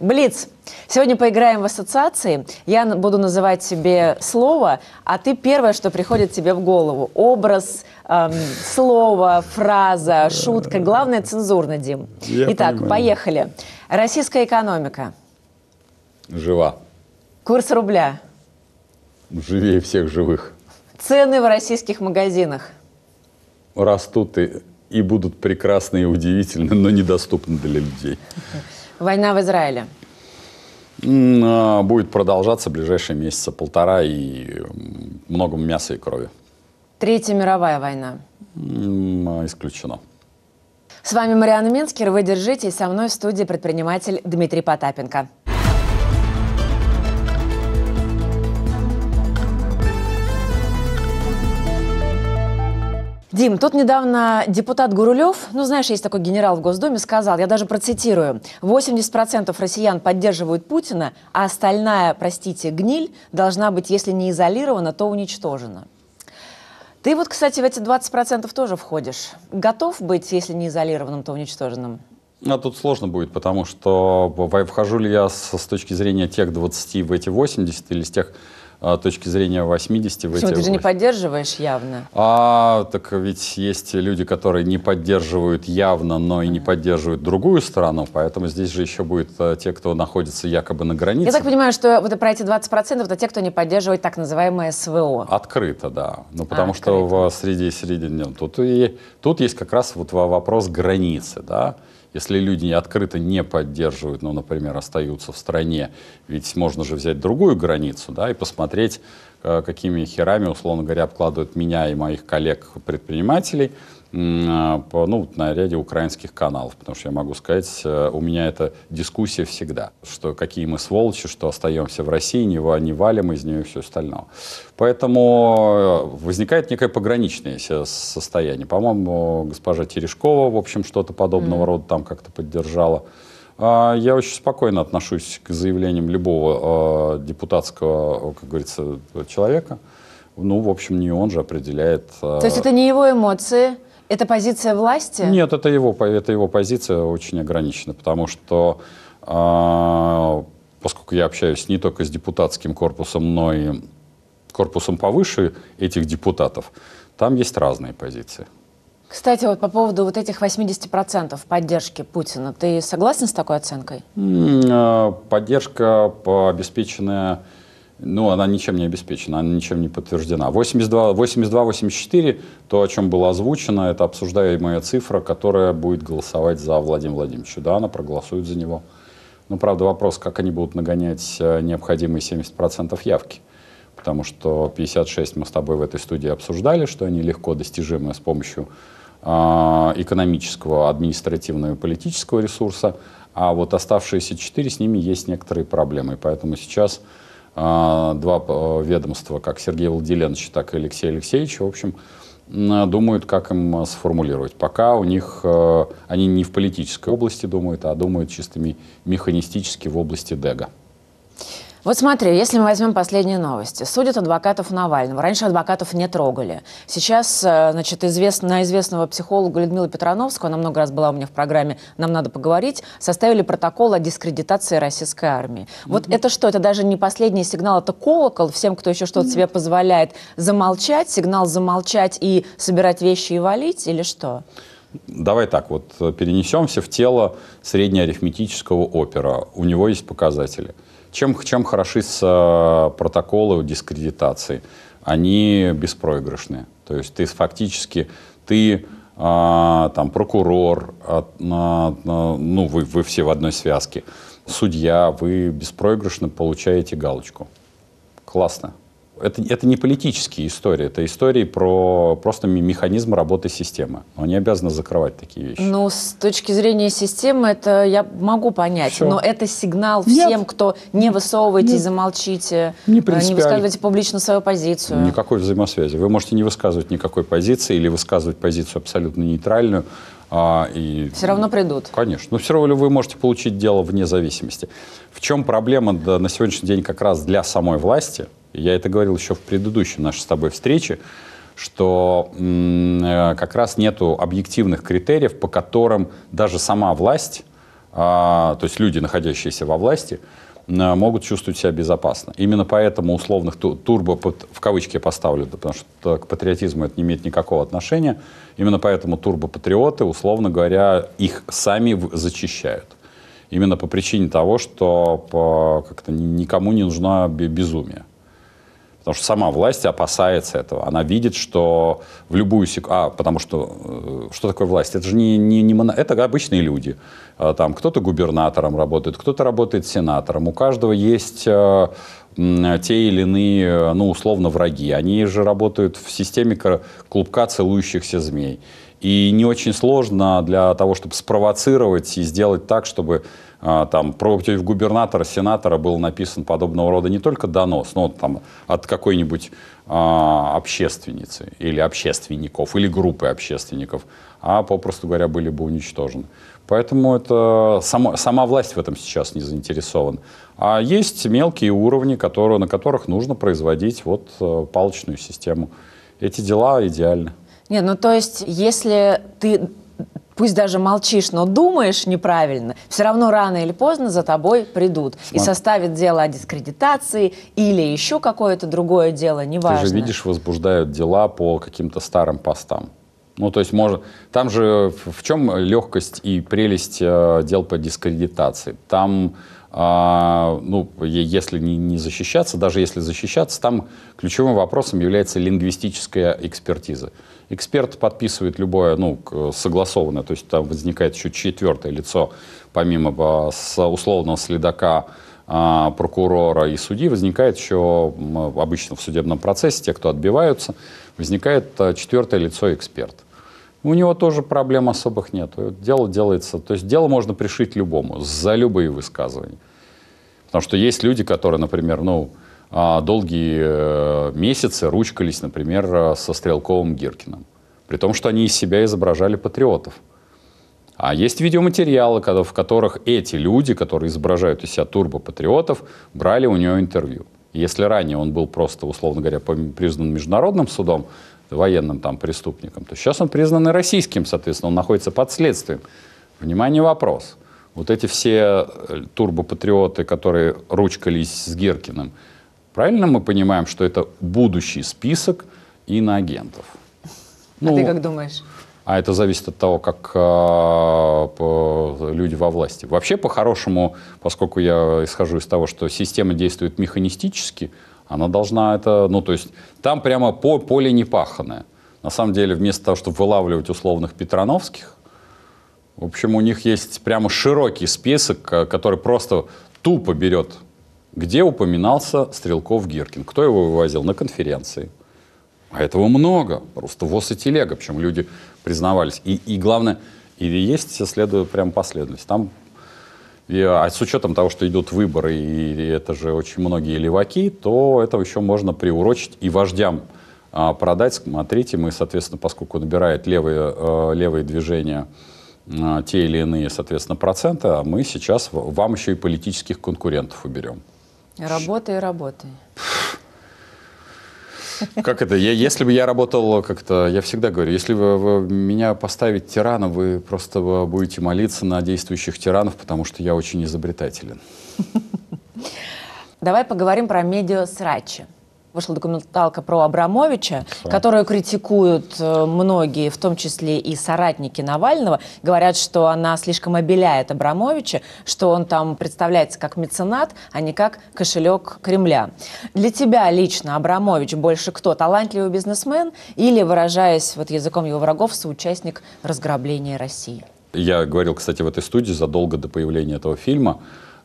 Блиц. Сегодня поиграем в ассоциации. Я буду называть себе слово, а ты первое, что приходит тебе в голову. Образ, эм, слово, фраза, шутка. Главное, цензурно, Дим. Я Итак, понимаю. поехали. Российская экономика. Жива. Курс рубля. Живее всех живых. Цены в российских магазинах. Растут и, и будут прекрасны и удивительны, но недоступны для людей. Война в Израиле. А, будет продолжаться ближайшие месяца полтора и много мяса и крови. Третья мировая война. А, исключено. С вами Мариана Минскер. Вы держитесь. Со мной в студии предприниматель Дмитрий Потапенко. Дим, тут недавно депутат Гурулев, ну знаешь, есть такой генерал в Госдуме, сказал, я даже процитирую, 80% россиян поддерживают Путина, а остальная, простите, гниль должна быть, если не изолирована, то уничтожена. Ты вот, кстати, в эти 20% тоже входишь. Готов быть, если не изолированным, то уничтоженным? Ну, а тут сложно будет, потому что вхожу ли я с, с точки зрения тех 20 в эти 80 или с тех а, точки зрения 80 в Почему? Ты же не поддерживаешь явно. А, так ведь есть люди, которые не поддерживают явно, но и не поддерживают другую сторону, поэтому здесь же еще будет а, те, кто находится якобы на границе. Я так понимаю, что вот про эти 20% это те, кто не поддерживает так называемое СВО. Открыто, да. Ну, потому а, что в среде середины... Тут, и, тут есть как раз вот вопрос границы, да. Если люди не открыто не поддерживают, ну, например, остаются в стране, ведь можно же взять другую границу, да, и посмотреть, э, какими херами, условно говоря, обкладывают меня и моих коллег-предпринимателей – а, ну, на ряде украинских каналов, потому что я могу сказать, э, у меня это дискуссия всегда, что какие мы сволочи, что остаемся в России, не, не валим из нее и все остальное. Поэтому э, возникает некое пограничное состояние. По-моему, госпожа Терешкова, в общем, что-то подобного mm. рода там как-то поддержала. А, я очень спокойно отношусь к заявлениям любого э, депутатского, как говорится, человека. Ну, в общем, не он же определяет. То есть это не его эмоции? Это позиция власти? Нет, это его, это его позиция очень ограничена, потому что а, поскольку я общаюсь не только с депутатским корпусом, но и корпусом повыше этих депутатов, там есть разные позиции. Кстати, вот по поводу вот этих 80% поддержки Путина, ты согласен с такой оценкой? А, поддержка, обеспеченная ну, она ничем не обеспечена, она ничем не подтверждена. 82-84, то, о чем было озвучено, это обсуждаемая цифра, которая будет голосовать за Владимира Владимировича. Да, она проголосует за него. Но, ну, правда, вопрос, как они будут нагонять э, необходимые 70% явки. Потому что 56 мы с тобой в этой студии обсуждали, что они легко достижимы с помощью э, экономического, административного и политического ресурса. А вот оставшиеся 4 с ними есть некоторые проблемы. поэтому сейчас а, два э, ведомства, как Сергей Владимирович, так и Алексей Алексеевич, в общем, думают, как им э, сформулировать. Пока у них, э, они не в политической области думают, а думают чисто механистически в области ДЭГа. Вот смотри, если мы возьмем последние новости. Судят адвокатов Навального. Раньше адвокатов не трогали. Сейчас, э, значит, на известного психолога Людмила Петрановского, она много раз была у меня в программе «Нам надо поговорить», составили протокол о дискредитации российской армии. Mm-hmm. Вот это что? Это даже не последний сигнал, это колокол всем, кто еще что-то mm себе позволяет замолчать, сигнал замолчать и собирать вещи и валить или что? Давай так вот, э, перенесемся в тело среднеарифметического опера. У него есть показатели – чем, чем хороши с, э, протоколы дискредитации? Они беспроигрышные. То есть ты фактически, ты а, там прокурор, а, а, а, ну вы, вы все в одной связке, судья, вы беспроигрышно получаете галочку. Классно это, это не политические истории, это истории про просто механизм работы системы. Они обязаны закрывать такие вещи. Ну, с точки зрения системы, это я могу понять, Все. но это сигнал Нет. всем, кто не высовывайте, Нет. замолчите, не, э, не высказывайте публично свою позицию. Никакой взаимосвязи. Вы можете не высказывать никакой позиции или высказывать позицию абсолютно нейтральную, а, и, все равно придут. Конечно. Но все равно вы можете получить дело вне зависимости. В чем проблема да, на сегодняшний день как раз для самой власти – я это говорил еще в предыдущей нашей с тобой встрече, что э, как раз нету объективных критериев, по которым даже сама власть, а, то есть люди, находящиеся во власти, э, могут чувствовать себя безопасно. Именно поэтому условных турбо, в кавычки я поставлю, потому что к патриотизму это не имеет никакого отношения, именно поэтому турбопатриоты, условно говоря, их сами зачищают. Именно по причине того, что как никому не нужно безумие. Потому что сама власть опасается этого. Она видит, что в любую секунду... А, потому что... Э, что такое власть? Это же не, не, не моно... Это обычные люди. А, там кто-то губернатором работает, кто-то работает сенатором. У каждого есть э, те или иные, э, ну, условно, враги. Они же работают в системе клубка целующихся змей. И не очень сложно для того, чтобы спровоцировать и сделать так, чтобы а, там, против губернатора, сенатора был написан подобного рода не только донос, но там, от какой-нибудь а, общественницы или общественников, или группы общественников, а, попросту говоря, были бы уничтожены. Поэтому это само, сама власть в этом сейчас не заинтересована. А есть мелкие уровни, которые, на которых нужно производить вот э, палочную систему. Эти дела идеальны. Нет, ну то есть, если ты пусть даже молчишь, но думаешь неправильно, все равно рано или поздно за тобой придут Смотри. и составят дело о дискредитации или еще какое-то другое дело, неважно. Ты же видишь, возбуждают дела по каким-то старым постам. Ну, то есть может, Там же в чем легкость и прелесть э, дел по дискредитации? Там, э, ну, если не, не защищаться, даже если защищаться, там ключевым вопросом является лингвистическая экспертиза. Эксперт подписывает любое, ну, согласованное, то есть там возникает еще четвертое лицо, помимо а, условного следака а, прокурора и судьи, возникает еще обычно в судебном процессе, те, кто отбиваются, возникает а, четвертое лицо эксперт. У него тоже проблем особых нет. Дело делается, то есть дело можно пришить любому за любые высказывания. Потому что есть люди, которые, например, ну, а долгие э, месяцы ручкались, например, э, со Стрелковым Гиркиным. При том, что они из себя изображали патриотов. А есть видеоматериалы, в которых эти люди, которые изображают из себя турбопатриотов, брали у него интервью. Если ранее он был просто, условно говоря, признан международным судом, военным там преступником, то сейчас он признан и российским, соответственно, он находится под следствием. Внимание, вопрос. Вот эти все э, турбопатриоты, которые ручкались с Геркиным – Правильно мы понимаем, что это будущий список иноагентов? Ну, а ты ну, как думаешь? А это зависит от того, как э, люди во власти. Вообще, по-хорошему, поскольку я исхожу из того, что система действует механистически, она должна это... Ну, то есть там прямо по, поле не паханое. На самом деле, вместо того, чтобы вылавливать условных Петрановских, в общем, у них есть прямо широкий список, а, который просто тупо берет где упоминался Стрелков Гиркин. Кто его вывозил? На конференции. А этого много. Просто ВОЗ и телега. Причем люди признавались. И, и главное, или есть, все следует прям последовательность. Там и, а с учетом того, что идут выборы, и это же очень многие леваки, то это еще можно приурочить и вождям а, продать. Смотрите, мы, соответственно, поскольку набирает левые, а, левые движения а, те или иные, соответственно, проценты, а мы сейчас вам еще и политических конкурентов уберем. Работай, работай. Как это? Я, если бы я работал как-то, я всегда говорю, если вы, вы меня поставить тираном, вы просто будете молиться на действующих тиранов, потому что я очень изобретателен. Давай поговорим про медиа-срачи. Вышла документалка про Абрамовича, да. которую критикуют э, многие, в том числе и соратники Навального. Говорят, что она слишком обеляет Абрамовича, что он там представляется как меценат, а не как кошелек Кремля. Для тебя лично Абрамович больше кто? Талантливый бизнесмен или, выражаясь вот языком его врагов, соучастник разграбления России? Я говорил, кстати, в этой студии задолго до появления этого фильма,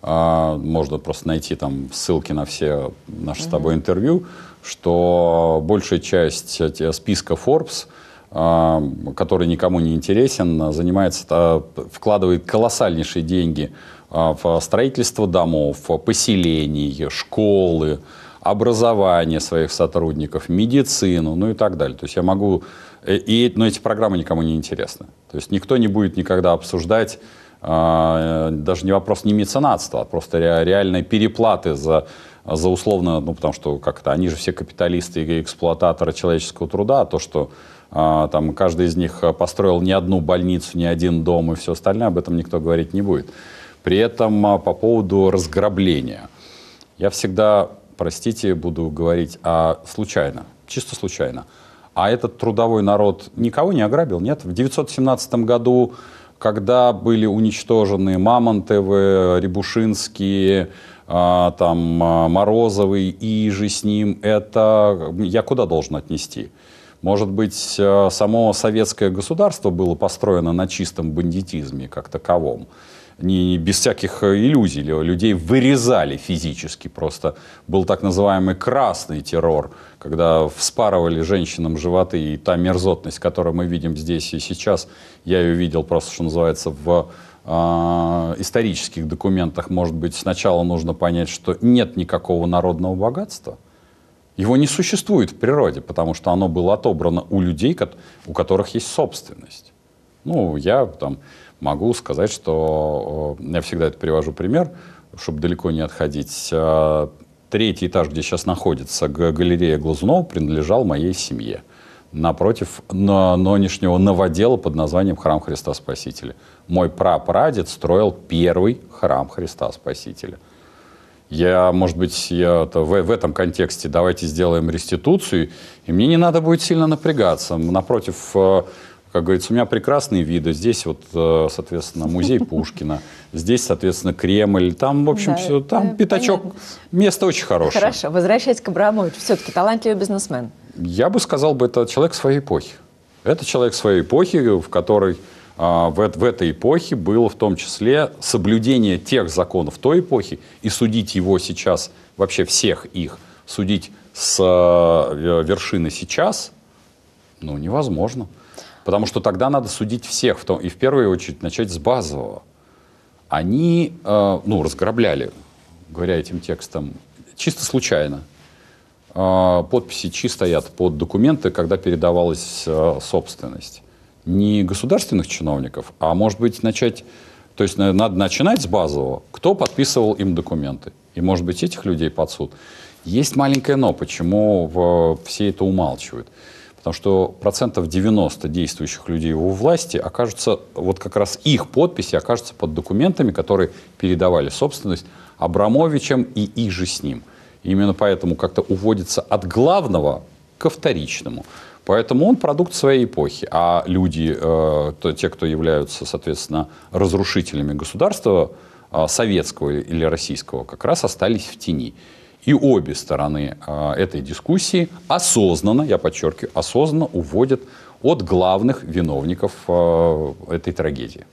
а, можно просто найти там ссылки на все наши mm-hmm. с тобой интервью, что большая часть э, списка Forbes а, который никому не интересен, занимается, а, вкладывает колоссальнейшие деньги а, в строительство домов, поселений, школы, образование своих сотрудников, медицину, ну и так далее. То есть я могу... Э, и, но эти программы никому не интересны. То есть никто не будет никогда обсуждать а, даже не вопрос не меценатства, а просто реальной переплаты за, за условно, ну, потому что как-то они же все капиталисты и эксплуататоры человеческого труда, а то, что а, там каждый из них построил ни одну больницу, ни один дом и все остальное, об этом никто говорить не будет. При этом по поводу разграбления. Я всегда, простите, буду говорить а случайно, чисто случайно. А этот трудовой народ никого не ограбил, нет? В 917 году когда были уничтожены Мамонтовы, Рябушинские, а, там, а, Морозовый и же с ним, это я куда должен отнести? Может быть, а, само советское государство было построено на чистом бандитизме как таковом не, без всяких э, иллюзий, людей вырезали физически просто. Был так называемый красный террор, когда вспарывали женщинам животы, и та мерзотность, которую мы видим здесь и сейчас, я ее видел просто, что называется, в а, исторических документах, может быть, сначала нужно понять, что нет никакого народного богатства. Его не существует в природе, потому что оно было отобрано у людей, у которых есть собственность. Ну, я там могу сказать, что э, я всегда это привожу пример, чтобы далеко не отходить. Э, третий этаж, где сейчас находится галерея Глазунов, принадлежал моей семье напротив нынешнего новодела под названием Храм Христа Спасителя. Мой прапрадед строил первый храм Христа Спасителя. Я, может быть, я это, в, в этом контексте давайте сделаем реституцию, и мне не надо будет сильно напрягаться. Напротив, э, как говорится, у меня прекрасные виды. Здесь вот, э, соответственно, музей Пушкина, здесь, соответственно, Кремль. Там, в общем, да, все, там да, пятачок. Понятно. Место очень хорошее. Хорошо. Возвращаясь к Абрамовичу, все-таки талантливый бизнесмен. Я бы сказал, это человек своей эпохи. Это человек своей эпохи, в которой а, в, в этой эпохе было в том числе соблюдение тех законов той эпохи и судить его сейчас, вообще всех их, судить с э, вершины сейчас, ну, невозможно. Потому что тогда надо судить всех, в том, и в первую очередь начать с базового. Они, э, ну, разграбляли, говоря этим текстом, чисто случайно. Э, подписи чисто стоят под документы, когда передавалась э, собственность. Не государственных чиновников, а, может быть, начать... То есть надо начинать с базового. Кто подписывал им документы? И, может быть, этих людей под суд. Есть маленькое но, почему все это умалчивают. Потому что процентов 90 действующих людей у власти окажутся, вот как раз их подписи окажутся под документами, которые передавали собственность Абрамовичем и их же с ним. И именно поэтому как-то уводится от главного ко вторичному. Поэтому он продукт своей эпохи. А люди, э, то, те, кто являются, соответственно, разрушителями государства э, советского или российского, как раз остались в тени. И обе стороны а, этой дискуссии осознанно, я подчеркиваю, осознанно уводят от главных виновников а, этой трагедии.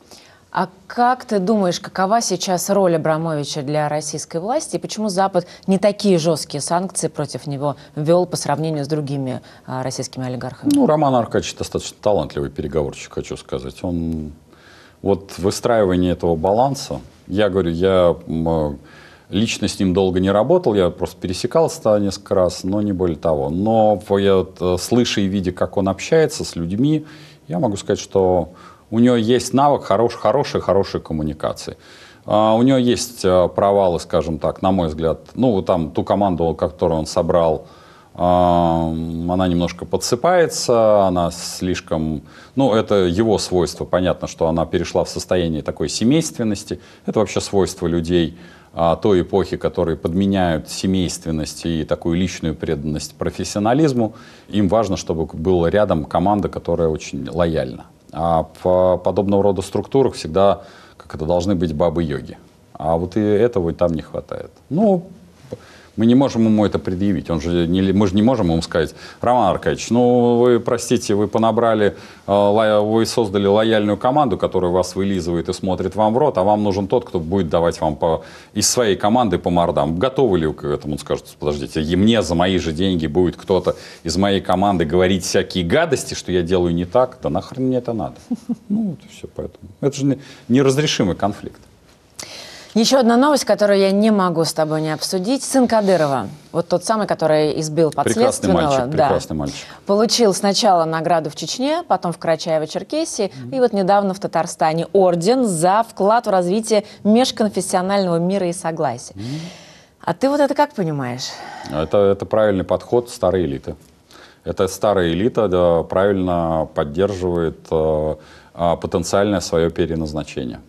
А как ты думаешь, какова сейчас роль Абрамовича для российской власти и почему Запад не такие жесткие санкции против него ввел по сравнению с другими а, российскими олигархами? Ну, Роман Аркадьевич достаточно талантливый переговорщик, хочу сказать. Он вот выстраивание этого баланса, я говорю, я Лично с ним долго не работал, я просто пересекался несколько раз, но не более того. Но вот, э, слыша и видя, как он общается с людьми, я могу сказать, что у него есть навык хорош, хорошей, хорошей коммуникации. А, у него есть э, провалы, скажем так, на мой взгляд. Ну, там ту команду, которую он собрал, она немножко подсыпается, она слишком... Ну, это его свойство. Понятно, что она перешла в состояние такой семейственности. Это вообще свойство людей а, той эпохи, которые подменяют семейственность и такую личную преданность профессионализму. Им важно, чтобы была рядом команда, которая очень лояльна. А в подобного рода структурах всегда как это должны быть бабы-йоги. А вот и этого там не хватает. Ну, мы не можем ему это предъявить. Он же не, мы же не можем ему сказать, Роман Аркадьевич, ну вы, простите, вы понабрали, э, вы создали лояльную команду, которая вас вылизывает и смотрит вам в рот, а вам нужен тот, кто будет давать вам по, из своей команды по мордам. Готовы ли вы к этому? Он скажет, подождите, и мне за мои же деньги будет кто-то из моей команды говорить всякие гадости, что я делаю не так, да нахрен мне это надо. Ну, вот и все, поэтому. Это же неразрешимый конфликт. Еще одна новость, которую я не могу с тобой не обсудить. Сын Кадырова, вот тот самый, который избил подследственного. Прекрасный мальчик, да, мальчик. Получил сначала награду в Чечне, потом в Карачаево-Черкесии, mm-hmm. и вот недавно в Татарстане орден за вклад в развитие межконфессионального мира и согласия. Mm-hmm. А ты вот это как понимаешь? Это, это правильный подход старой элиты. Это старая элита да, правильно поддерживает э, а, потенциальное свое переназначение.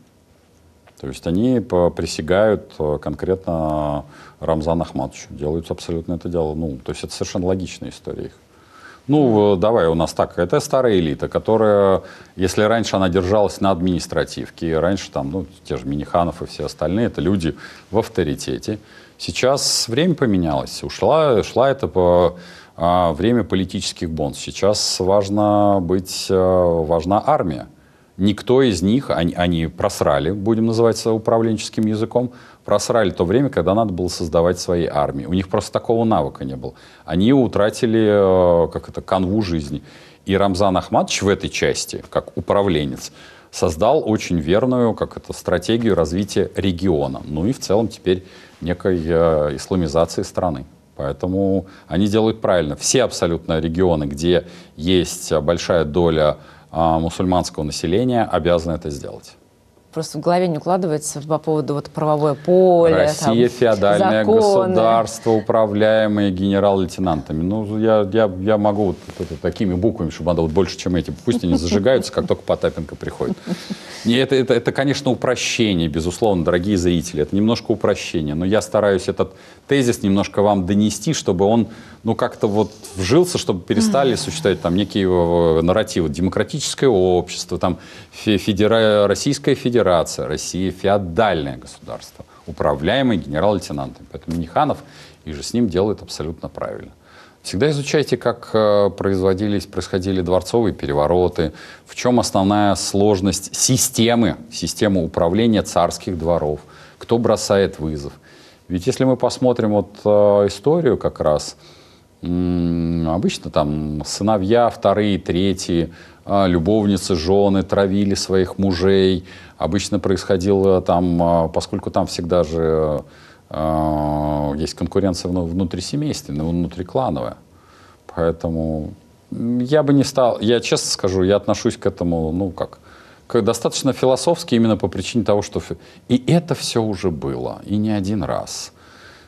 То есть они присягают э, конкретно Рамзану Ахматовичу, делают абсолютно это дело. Ну, то есть это совершенно логичная история их. Ну, э, давай, у нас так, это старая элита, которая, если раньше она держалась на административке, раньше там, ну, те же Миниханов и все остальные, это люди в авторитете. Сейчас время поменялось, ушла, шла это по, а, время политических бонс. Сейчас важно быть, а, важна армия никто из них, они, они просрали, будем называть это управленческим языком, просрали то время, когда надо было создавать свои армии. У них просто такого навыка не было. Они утратили, э, как это, канву жизни. И Рамзан Ахматович в этой части, как управленец, создал очень верную, как это, стратегию развития региона. Ну и в целом теперь некой э, исламизации страны. Поэтому они делают правильно. Все абсолютно регионы, где есть большая доля а, мусульманского населения обязаны это сделать просто в голове не укладывается по поводу вот правовое поле. Россия там, феодальное законы. государство, управляемое генерал-лейтенантами. Ну, я, я, я могу вот, вот, вот такими буквами, чтобы надо вот больше, чем эти. Пусть они зажигаются, как только Потапенко приходит. И это, это, это, конечно, упрощение, безусловно, дорогие зрители. Это немножко упрощение. Но я стараюсь этот тезис немножко вам донести, чтобы он ну, как-то вот вжился, чтобы перестали mm-hmm. существовать там некие э, нарративы. Демократическое общество, там федера... Российская Федерация, Россия феодальное государство, управляемое генерал-лейтенантом. Поэтому Ниханов и же с ним делает абсолютно правильно. Всегда изучайте, как э, производились, происходили дворцовые перевороты, в чем основная сложность системы, системы управления царских дворов, кто бросает вызов. Ведь если мы посмотрим вот э, историю как раз, Обычно там сыновья вторые, третьи, а, любовницы, жены травили своих мужей. Обычно происходило там, а, поскольку там всегда же а, есть конкуренция внутрисемейственная, внутриклановая. Поэтому я бы не стал, я честно скажу, я отношусь к этому, ну как, достаточно философски именно по причине того, что и это все уже было, и не один раз.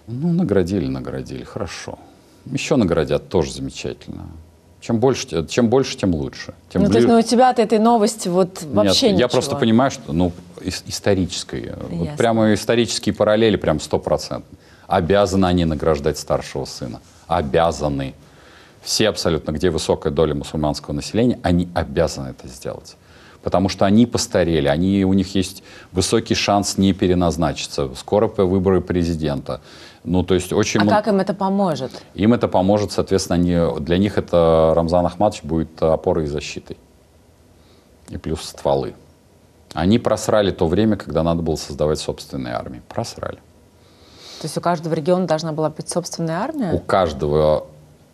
Ну, наградили, наградили, хорошо. Еще наградят, тоже замечательно. Чем больше, э, чем больше, тем лучше. Тем ну, бли... то есть, ну, у тебя от этой новости вот вообще Нет, ничего. Я просто понимаю, что, ну, исторической, э, Ясно. вот прямо исторические параллели, прям стопроцентно. Обязаны они награждать старшего сына. Обязаны. Все абсолютно, где высокая доля мусульманского населения, они обязаны это сделать потому что они постарели, они, у них есть высокий шанс не переназначиться. Скоро выборы президента. Ну, то есть очень... А много... как им это поможет? Им это поможет, соответственно, они... для них это Рамзан Ахматович будет опорой и защитой. И плюс стволы. Они просрали то время, когда надо было создавать собственные армии. Просрали. То есть у каждого региона должна была быть собственная армия? У каждого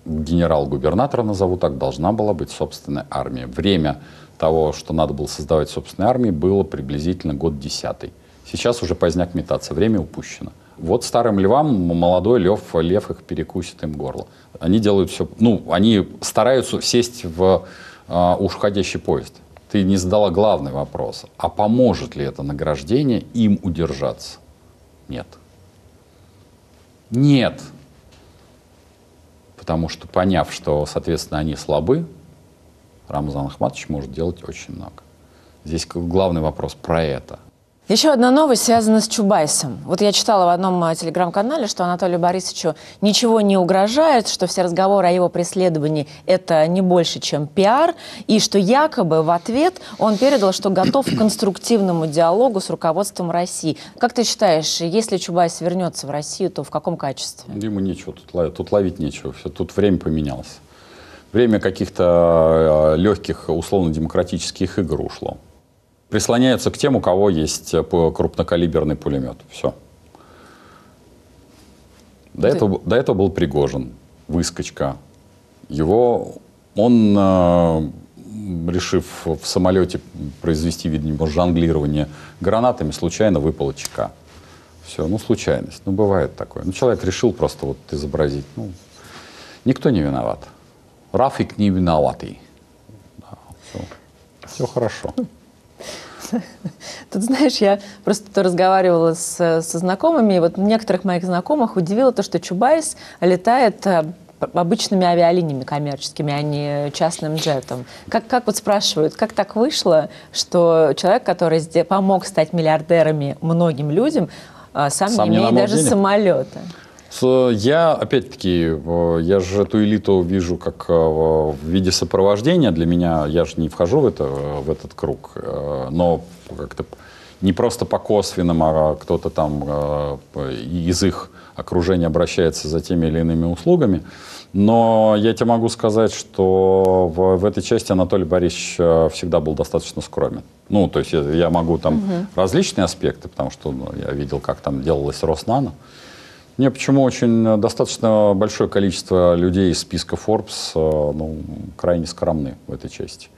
генерал-губернатора, назову так, должна была быть собственная армия. Время того, что надо было создавать собственные армии, было приблизительно год десятый. Сейчас уже поздняк метаться, время упущено. Вот старым львам молодой лев, лев их перекусит им горло. Они делают все, ну, они стараются сесть в э, а, уходящий поезд. Ты не задала главный вопрос, а поможет ли это награждение им удержаться? Нет. Нет. Потому что, поняв, что, соответственно, они слабы, Рамзан Ахматович может делать очень много. Здесь главный вопрос про это, еще одна новость связана с Чубайсом. Вот я читала в одном а, телеграм-канале, что Анатолию Борисовичу ничего не угрожает, что все разговоры о его преследовании – это не больше, чем пиар, и что якобы в ответ он передал, что готов к конструктивному диалогу с руководством России. Как ты считаешь, если Чубайс вернется в Россию, то в каком качестве? Ему нечего, тут ловить, тут ловить нечего, все, тут время поменялось. Время каких-то а, легких условно-демократических игр ушло прислоняется к тем, у кого есть э, крупнокалиберный пулемет. Все. До, Ты... этого, до этого был Пригожин, выскочка. Его, он, э, решив в самолете произвести, видимо, жонглирование гранатами, случайно выпало ЧК. Все, ну, случайность. Ну, бывает такое. Ну, человек решил просто вот изобразить. Ну, никто не виноват. Рафик не виноватый. Да, все. все хорошо. Тут, знаешь, я просто разговаривала с, со знакомыми, и вот некоторых моих знакомых удивило то, что Чубайс летает э, обычными авиалиниями коммерческими, а не частным джетом. Как, как вот спрашивают, как так вышло, что человек, который помог стать миллиардерами многим людям, э, сам, сам не имеет даже денег. самолета? Я, опять-таки, я же эту элиту вижу как э, в виде сопровождения. Для меня, я же не вхожу в, это, в этот круг, э, но как-то не просто по косвенным, а кто-то там э, из их окружения обращается за теми или иными услугами. Но я тебе могу сказать, что в, в этой части Анатолий Борисович всегда был достаточно скромен. Ну, то есть я, я могу там угу. различные аспекты, потому что ну, я видел, как там делалось Роснано. Мне почему очень э, достаточно большое количество людей из списка Forbes э, ну, крайне скромны в этой части.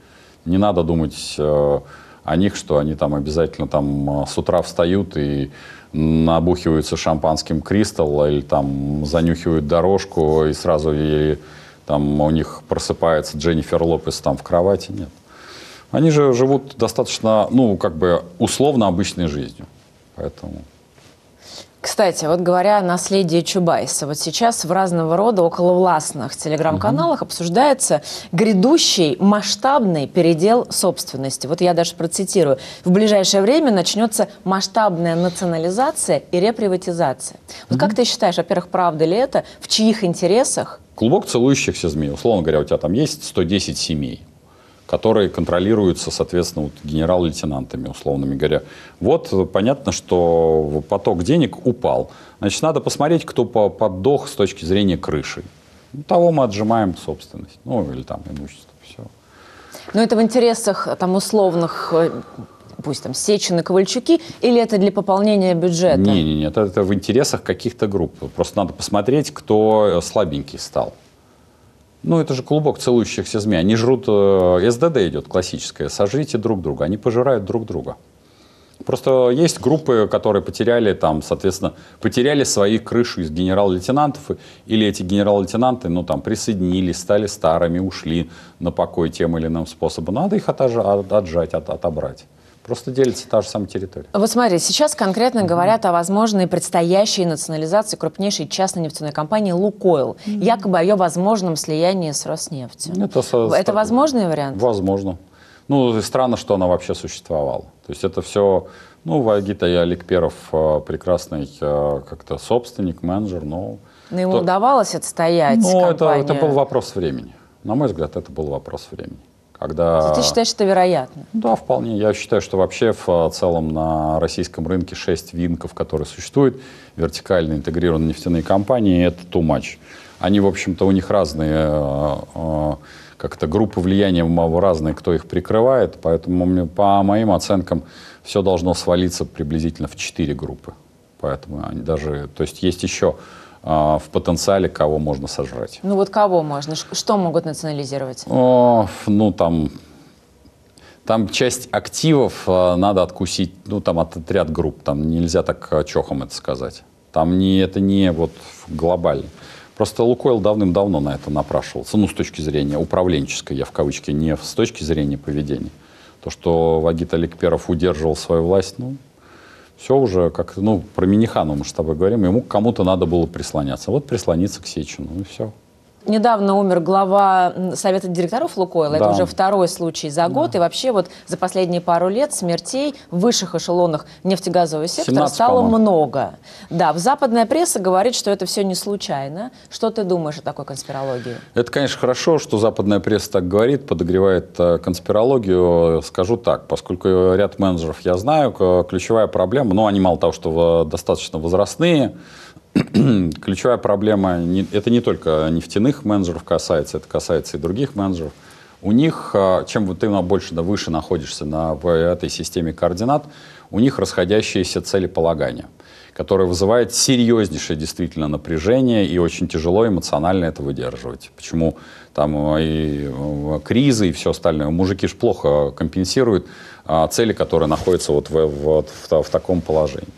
Не надо думать э, о них, что они там обязательно там с утра встают и набухиваются шампанским кристалл или там занюхивают дорожку и сразу и, там у них просыпается Дженнифер Лопес там в кровати. Нет. Они же живут достаточно, ну, как бы условно обычной жизнью. Поэтому... Кстати, вот говоря о наследии Чубайса, вот сейчас в разного рода околовластных телеграм-каналах угу. обсуждается грядущий масштабный передел собственности. Вот я даже процитирую. В ближайшее время начнется масштабная национализация и реприватизация. Вот угу. как ты считаешь, во-первых, правда ли это? В чьих интересах? Клубок целующихся змей. Условно говоря, у тебя там есть 110 семей которые контролируются, соответственно, вот генерал-лейтенантами, условными говоря. Вот э, понятно, что поток денег упал. Значит, надо посмотреть, кто поддох с точки зрения крыши. Ну, того мы отжимаем собственность, ну или там имущество, все. Но это в интересах э, там условных э, пусть там Сечины, Ковальчуки, или это для пополнения бюджета? Нет, нет, нет, это в интересах каких-то групп. Просто надо посмотреть, кто слабенький стал. Ну, это же клубок целующихся змей. Они жрут... Э, СДД идет классическое. Сожрите друг друга. Они пожирают друг друга. Просто есть группы, которые потеряли там, соответственно, потеряли свои крышу из генерал-лейтенантов, или эти генерал-лейтенанты, ну, там, присоединились, стали старыми, ушли на покой тем или иным способом. Ну, надо их отожать, отжать, от, отобрать. Просто делится та же самая территория. Вот смотри, сейчас конкретно mm-hmm. говорят о возможной предстоящей национализации крупнейшей частной нефтяной компании «Лукойл», mm-hmm. якобы о ее возможном слиянии с Роснефтью. Ну, это, со, это возможный вариант? Возможно. Ну, странно, что она вообще существовала. То есть это все... Ну, Вагита и Олег Перов э, прекрасный э, как-то собственник, менеджер, но... Но ему то... удавалось отстоять Ну, компанию. это, это был вопрос времени. На мой взгляд, это был вопрос времени когда... Ты считаешь что это вероятно? Да, вполне. Я считаю, что вообще в э, целом на российском рынке 6 винков, которые существуют, вертикально интегрированные нефтяные компании, это too much. Они, в общем-то, у них разные э, э, как-то группы влияния а, разные, кто их прикрывает, поэтому по моим оценкам все должно свалиться приблизительно в 4 группы. Поэтому они даже... То есть есть еще а, в потенциале кого можно сожрать. Ну вот кого можно? Что могут национализировать? О, ну там там часть активов а, надо откусить, ну, там, от ряд групп, там нельзя так а, чохом это сказать. Там не, это не вот глобально. Просто Лукойл давным-давно на это напрашивался, ну, с точки зрения управленческой, я в кавычке, не с точки зрения поведения. То, что Вагит Аликперов удерживал свою власть, ну, все уже, как, ну, про Минихана мы с тобой говорим, ему кому-то надо было прислоняться. Вот прислониться к Сечину, и все недавно умер глава Совета директоров Лукойла. Да. Это уже второй случай за год. Да. И вообще вот за последние пару лет смертей в высших эшелонах нефтегазового сектора 17, стало много. Да, в западная пресса говорит, что это все не случайно. Что ты думаешь о такой конспирологии? Это, конечно, хорошо, что западная пресса так говорит, подогревает э, конспирологию. Скажу так, поскольку ряд менеджеров я знаю, ключевая проблема, ну, они мало того, что э, достаточно возрастные, ключевая проблема, это не только нефтяных менеджеров касается, это касается и других менеджеров. У них, а, чем ты больше да, выше находишься на, в этой системе координат, у них расходящиеся целеполагания, которые вызывают серьезнейшее действительно напряжение и очень тяжело эмоционально это выдерживать. Почему там а, и а, кризы и все остальное. Мужики же плохо компенсируют цели, которые находятся вот в, вот в, в таком положении.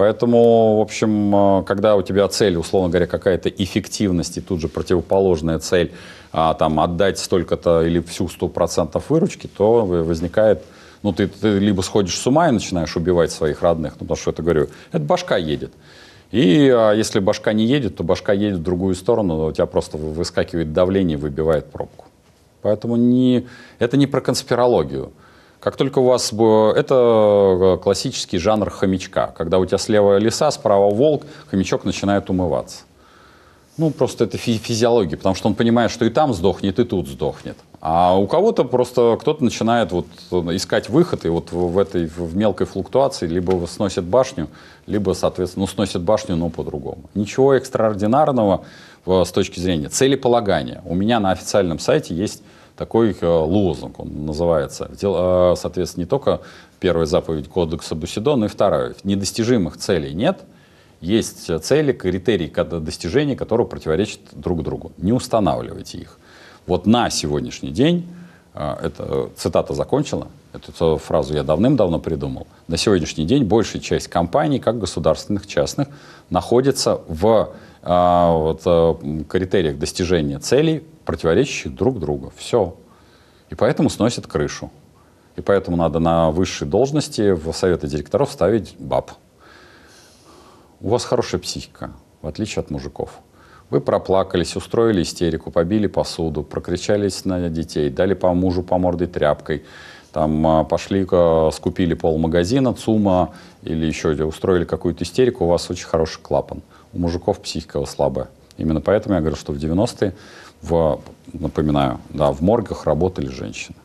Поэтому, в общем, э, когда у тебя цель, условно говоря, какая-то эффективность и тут же противоположная цель, а, там, отдать столько-то или всю 100% выручки, то возникает ну, ты, ты либо сходишь с ума и начинаешь убивать своих родных, ну, потому что это, говорю, это башка едет. И а если башка не едет, то башка едет в другую сторону, у тебя просто выскакивает давление и выбивает пробку. Поэтому не, это не про конспирологию. Как только у вас... Это э, классический жанр хомячка. Когда у тебя слева лиса, справа волк, хомячок начинает умываться. Ну, просто это физи физиология, потому что он понимает, что и там сдохнет, и тут сдохнет. А у кого-то просто кто-то начинает вот э, искать выход, и вот в этой в мелкой флуктуации либо сносит башню, либо, соответственно, ну, сносит башню, но по-другому. Ничего экстраординарного э, с точки зрения целеполагания. У меня на официальном сайте есть такой э, лозунг, он называется, э, соответственно, не только первая заповедь Кодекса Бусидо, но и вторая. Недостижимых целей нет, есть э, цели, критерии достижения, которые противоречат друг другу. Не устанавливайте их. Вот на сегодняшний день, это цитата закончила, эту фразу я давным-давно придумал, на сегодняшний день большая часть компаний, как государственных, частных, находится в вот, критериях достижения целей противоречащие друг другу. Все. И поэтому сносят крышу. И поэтому надо на высшей должности в советы директоров ставить баб. У вас хорошая психика, в отличие от мужиков. Вы проплакались, устроили истерику, побили посуду, прокричались на детей, дали по мужу по морде тряпкой, там а, пошли, скупили пол магазина, ЦУМа или еще устроили какую-то истерику, у вас очень хороший клапан. У мужиков психика слабая. Именно поэтому я говорю, что в 90-е в, напоминаю, да, в моргах работали женщины.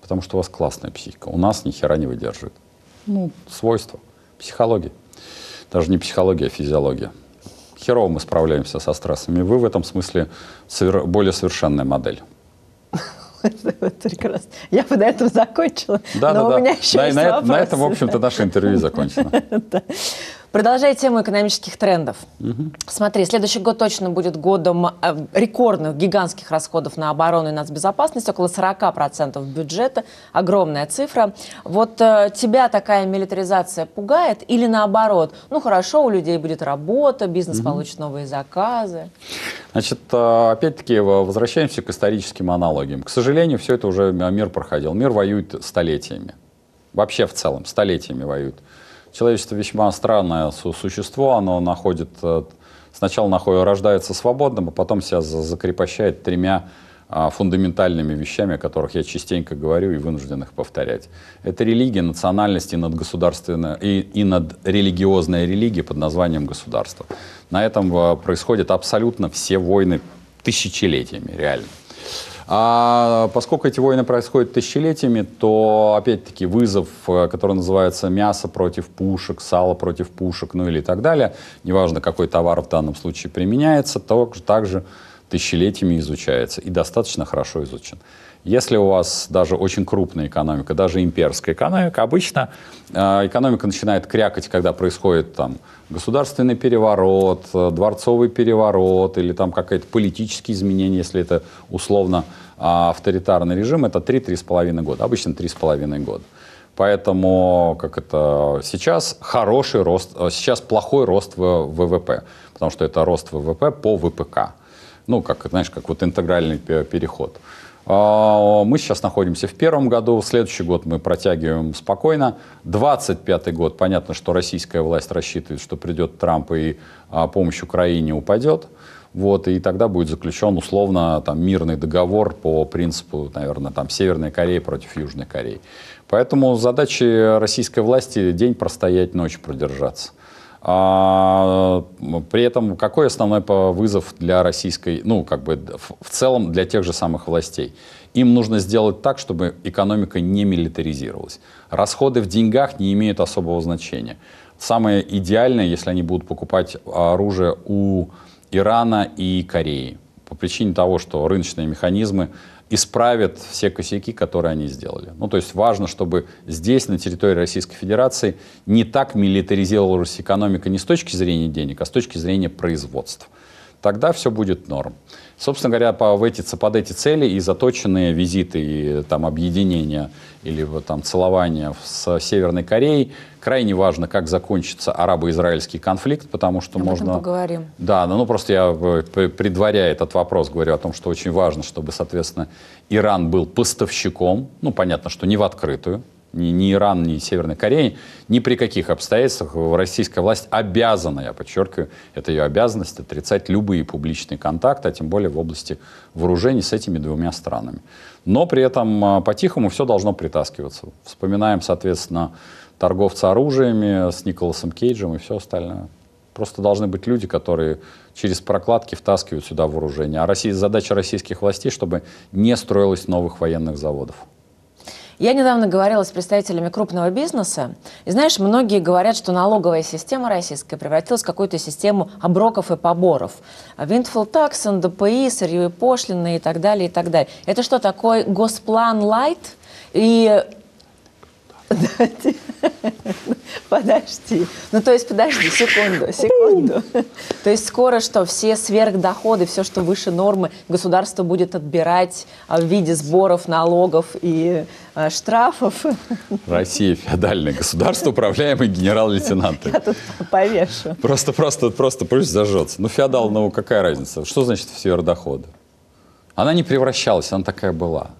Потому что у вас классная психика. У нас ни хера не выдерживает. Ну, свойства, Психология. Даже не психология, а физиология. Херово мы справляемся со стрессами. Вы в этом смысле совер... более совершенная модель. Прекрасно. Я бы на этом закончила, да, но да, у меня да. еще да, есть на, вопросы. на этом, в общем-то, наше интервью и закончено. Продолжая тему экономических трендов. Угу. Смотри, следующий год точно будет годом э, рекордных гигантских расходов на оборону и нацбезопасность. Около 40% бюджета. Огромная цифра. Вот э, тебя такая милитаризация пугает или наоборот? Ну хорошо, у людей будет работа, бизнес угу. получит новые заказы. Значит, э, опять-таки э, возвращаемся к историческим аналогиям. К сожалению, все это уже мир проходил. Мир воюет столетиями. Вообще в целом столетиями воюет человечество весьма странное существо, оно находит, э, сначала находит, рождается свободным, а потом себя закрепощает тремя а, фундаментальными вещами, о которых я частенько говорю и вынужден их повторять. Это религия, национальность и, надгосударственная, и, и надрелигиозная религия под названием государство. На этом э, происходят абсолютно все войны тысячелетиями, реально. А поскольку эти войны происходят тысячелетиями, то опять-таки вызов, э, который называется мясо против пушек, сало против пушек, ну или так далее, неважно, какой товар в данном случае применяется, также, также тысячелетиями изучается и достаточно хорошо изучен. Если у вас даже очень крупная экономика, даже имперская экономика, обычно э, экономика начинает крякать, когда происходит там государственный переворот, э, дворцовый переворот или там какое то политическое изменение, если это условно э, авторитарный режим, это 3-3,5 года, обычно 3,5 года. Поэтому как это сейчас хороший рост, э, сейчас плохой рост ВВП, потому что это рост ВВП по ВПК. Ну, как, знаешь, как вот интегральный переход. А, мы сейчас находимся в первом году, в следующий год мы протягиваем спокойно. 25 год, понятно, что российская власть рассчитывает, что придет Трамп и а, помощь Украине упадет. Вот, и тогда будет заключен условно там, мирный договор по принципу, наверное, там, Северной Кореи против Южной Кореи. Поэтому задача российской власти день простоять, ночь продержаться. А, при этом какой основной вызов для российской, ну, как бы в целом для тех же самых властей? Им нужно сделать так, чтобы экономика не милитаризировалась. Расходы в деньгах не имеют особого значения. Самое идеальное, если они будут покупать оружие у Ирана и Кореи по причине того, что рыночные механизмы исправят все косяки, которые они сделали. Ну, то есть важно, чтобы здесь, на территории Российской Федерации, не так милитаризировалась экономика не с точки зрения денег, а с точки зрения производства тогда все будет норм. Собственно говоря, по, в эти, под эти цели и заточенные визиты и там объединения или там целования с Северной Кореей. Крайне важно, как закончится арабо-израильский конфликт, потому что Об можно... Этом поговорим. Да, ну, ну просто я э, предваряя этот вопрос говорю о том, что очень важно, чтобы, соответственно, Иран был поставщиком, ну понятно, что не в открытую, ни, ни Иран, ни Северной Кореи, ни при каких обстоятельствах российская власть обязана, я подчеркиваю, это ее обязанность, отрицать любые публичные контакты, а тем более в области вооружений с этими двумя странами. Но при этом а, по-тихому все должно притаскиваться. Вспоминаем, соответственно, торговца оружиями с Николасом Кейджем и все остальное. Просто должны быть люди, которые через прокладки втаскивают сюда вооружение. А Россия, задача российских властей, чтобы не строилось новых военных заводов. Я недавно говорила с представителями крупного бизнеса, и знаешь, многие говорят, что налоговая система российская превратилась в какую-то систему оброков и поборов. А windfall tax, НДПИ, сырьевые пошлины и так далее, и так далее. Это что, такой госплан лайт? И Подожди. Подожди. Ну, то есть, подожди, секунду, секунду. То есть, скоро что, все сверхдоходы, все, что выше нормы, государство будет отбирать а, в виде сборов, налогов и э, штрафов? Россия феодальное государство, управляемое генерал-лейтенантом. Я тут повешу. Просто, просто, просто, пусть зажжется. Ну, феодал, ну, какая разница? Что значит сверхдоходы? Она не превращалась, она такая была.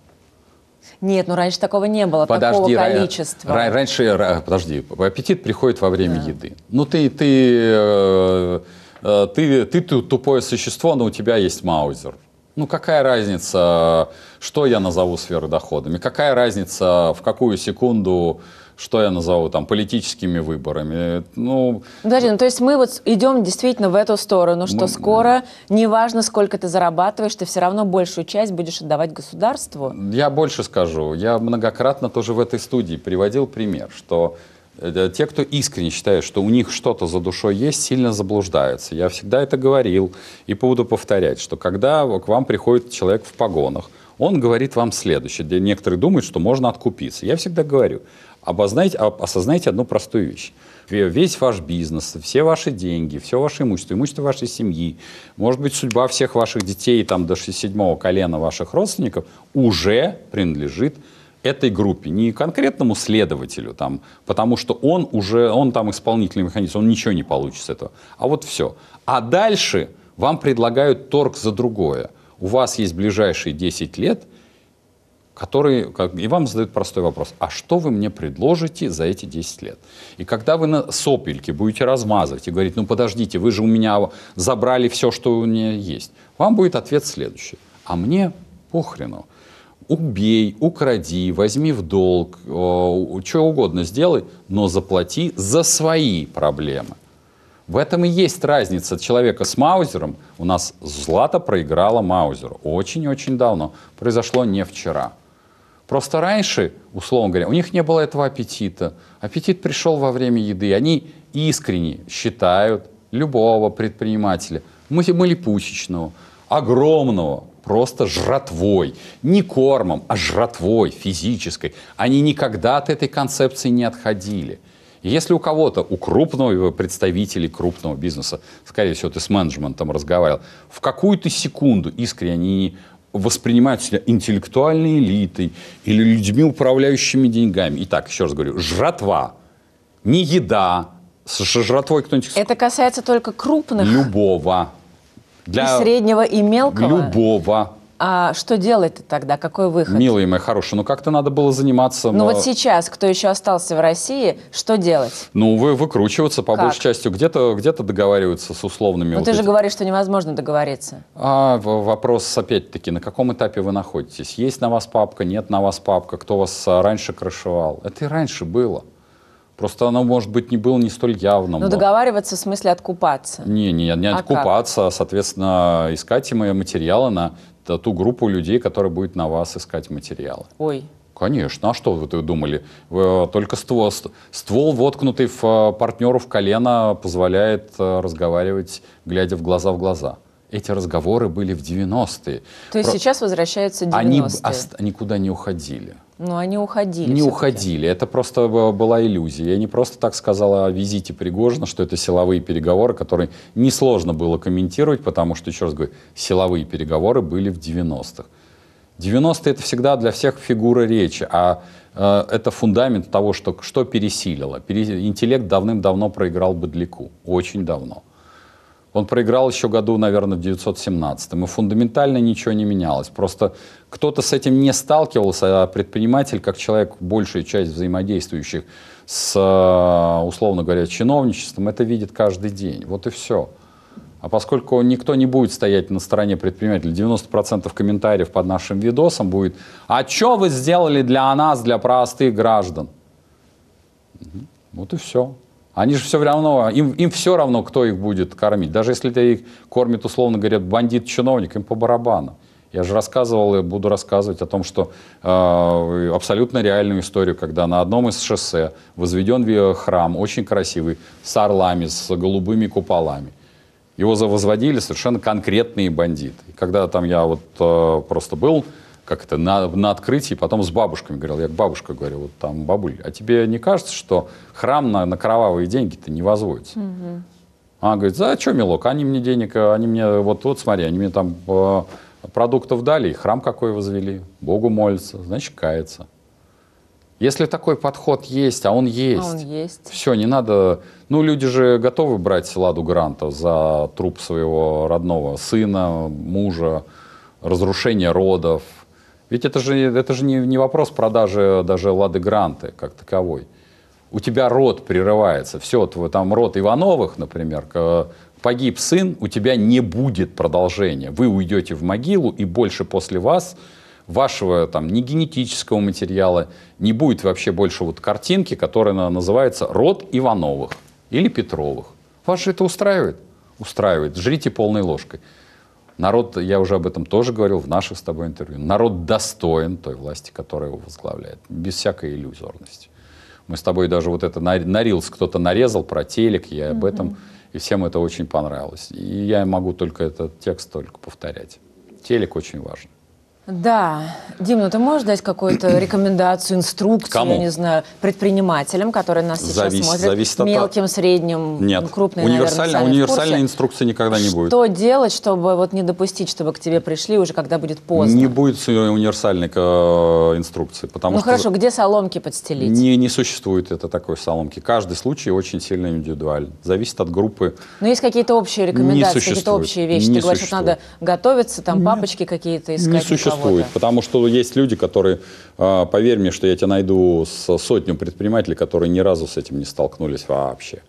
Нет, ну раньше такого не было, подожди, такого количества. Ра- раньше, подожди, аппетит приходит во время да. еды. Ну ты, ты, э, э, ты, ты, ты тупое существо, но у тебя есть маузер. Ну какая разница, что я назову сферой доходами? Какая разница, в какую секунду что я назову там политическими выборами. Ну, Подожди, ну то есть мы вот идем действительно в эту сторону, что мы, скоро, неважно сколько ты зарабатываешь, ты все равно большую часть будешь отдавать государству. Я больше скажу. Я многократно тоже в этой студии приводил пример, что э, те, кто искренне считает, что у них что-то за душой есть, сильно заблуждаются. Я всегда это говорил и буду повторять, что когда к вам приходит человек в погонах, он говорит вам следующее. Некоторые думают, что можно откупиться. Я всегда говорю, обознайте, осознайте одну простую вещь. Весь ваш бизнес, все ваши деньги, все ваше имущество, имущество вашей семьи, может быть, судьба всех ваших детей там, до 67-го колена ваших родственников уже принадлежит этой группе, не конкретному следователю, там, потому что он уже, он там исполнительный механизм, он ничего не получит с этого. А вот все. А дальше вам предлагают торг за другое. У вас есть ближайшие 10 лет – который как, и вам задают простой вопрос, а что вы мне предложите за эти 10 лет? И когда вы на сопельке будете размазывать и говорить, ну подождите, вы же у меня забрали все, что у меня есть, вам будет ответ следующий, а мне похрену. Убей, укради, возьми в долг, что угодно сделай, но заплати за свои проблемы. В этом и есть разница человека с Маузером. У нас Злата проиграла Маузеру очень-очень давно. Произошло не вчера. Просто раньше, условно говоря, у них не было этого аппетита. Аппетит пришел во время еды. Они искренне считают любого предпринимателя, малепусечного, огромного, просто жратвой. Не кормом, а жратвой физической. Они никогда от этой концепции не отходили. если у кого-то, у крупного представителей крупного бизнеса, скорее всего, ты с менеджментом разговаривал, в какую-то секунду искренне они воспринимают себя интеллектуальной элитой или людьми, управляющими деньгами. Итак, еще раз говорю, жратва, не еда, с жратвой кто-нибудь... Это касается только крупных. Любого. Для и среднего, и мелкого? Любого. А что делать тогда? Какой выход? Милые мои хорошие, ну как-то надо было заниматься... Ну вот сейчас, кто еще остался в России, что делать? Ну, вы выкручиваться по как? большей части. Где-то где договариваются с условными... Ну вот ты этим. же говоришь, что невозможно договориться. А, вопрос опять-таки, на каком этапе вы находитесь? Есть на вас папка, нет на вас папка, кто вас а, раньше крышевал? Это и раньше было. Просто оно, может быть, не было не столь явным. Ну, договариваться в смысле откупаться? Не, не, не а откупаться, а, соответственно, искать материалы на Э, ту группу людей, которая будет на вас искать материалы. Ой. Конечно, а что вы думали? Э, только ствол, ствол воткнутый в э, партнеру в колено, позволяет разговаривать, глядя в глаза в глаза. Эти разговоры были в 90-е. То есть Про... сейчас возвращаются 90-е? Они никуда не уходили. Но они уходили. Не уходили. Это просто была иллюзия. Я не просто так сказала о визите Пригожина, что это силовые переговоры, которые несложно было комментировать, потому что, еще раз говорю, силовые переговоры были в 90-х. 90-е это всегда для всех фигура речи, а э, это фундамент того, что, что пересилило. Пере, интеллект давным-давно проиграл Бодляку, очень давно. Он проиграл еще году, наверное, в 917 и фундаментально ничего не менялось. Просто кто-то с этим не сталкивался, а предприниматель, как человек, большая часть взаимодействующих с, э, условно говоря, чиновничеством, это видит каждый день. Вот и все. А поскольку никто не будет стоять на стороне предпринимателя, 90% комментариев под нашим видосом будет «А что вы сделали для нас, для простых граждан?» Вот и все. Они же все равно, им, им все равно, кто их будет кормить. Даже если тебя их кормит, условно говоря, бандит-чиновник, им по барабану. Я же рассказывал и буду рассказывать о том, что э, абсолютно реальную историю, когда на одном из шоссе возведен храм, очень красивый, с орлами, с голубыми куполами. Его возводили совершенно конкретные бандиты. И когда там я вот э, просто был как это, на, на открытии, потом с бабушками говорил. Я к бабушке говорю, вот там, бабуль, а тебе не кажется, что храм на, на кровавые деньги-то не возводится? Угу. Она говорит, за что, милок, они мне денег, они мне, вот, вот смотри, они мне там э, продуктов дали, и храм какой возвели, Богу молится, значит, кается. Если такой подход есть, а он есть, а он есть. все, не надо... Ну, люди же готовы брать Ладу Гранта за труп своего родного сына, мужа, разрушение родов, ведь это же, это же не, не вопрос продажи даже Лады Гранты как таковой. У тебя род прерывается. Все, твой, там род Ивановых, например, погиб сын, у тебя не будет продолжения. Вы уйдете в могилу, и больше после вас вашего там не генетического материала, не будет вообще больше вот картинки, которая называется «Род Ивановых» или «Петровых». Вас же это устраивает? Устраивает. Жрите полной ложкой. Народ, я уже об этом тоже говорил в наших с тобой интервью, народ достоин той власти, которая его возглавляет, без всякой иллюзорности. Мы с тобой даже вот это на кто-то нарезал про телек, я об этом, и всем это очень понравилось. И я могу только этот текст только повторять. Телек очень важен. Да. Дим, ну ты можешь дать какую-то рекомендацию, инструкцию, Кому? не знаю, предпринимателям, которые нас сейчас зависит, смотрят, зависит от... мелким, средним, Нет. крупным, Универсальная, наверное, универсальная инструкция никогда не будет. Что делать, чтобы вот не допустить, чтобы к тебе пришли уже, когда будет поздно? Не будет универсальной э, инструкции, потому ну, что... Ну хорошо, где соломки подстелить? Не, не существует это такой соломки. Каждый случай очень сильно индивидуален. Зависит от группы. Но ну, есть какие-то общие рекомендации, какие-то общие вещи. Не ты говоришь, что надо готовиться, там Нет. папочки какие-то искать. Не существует существует. Кого-то. Потому что есть люди, которые, а, поверь мне, что я тебя найду с сотню предпринимателей, которые ни разу с этим не столкнулись вообще.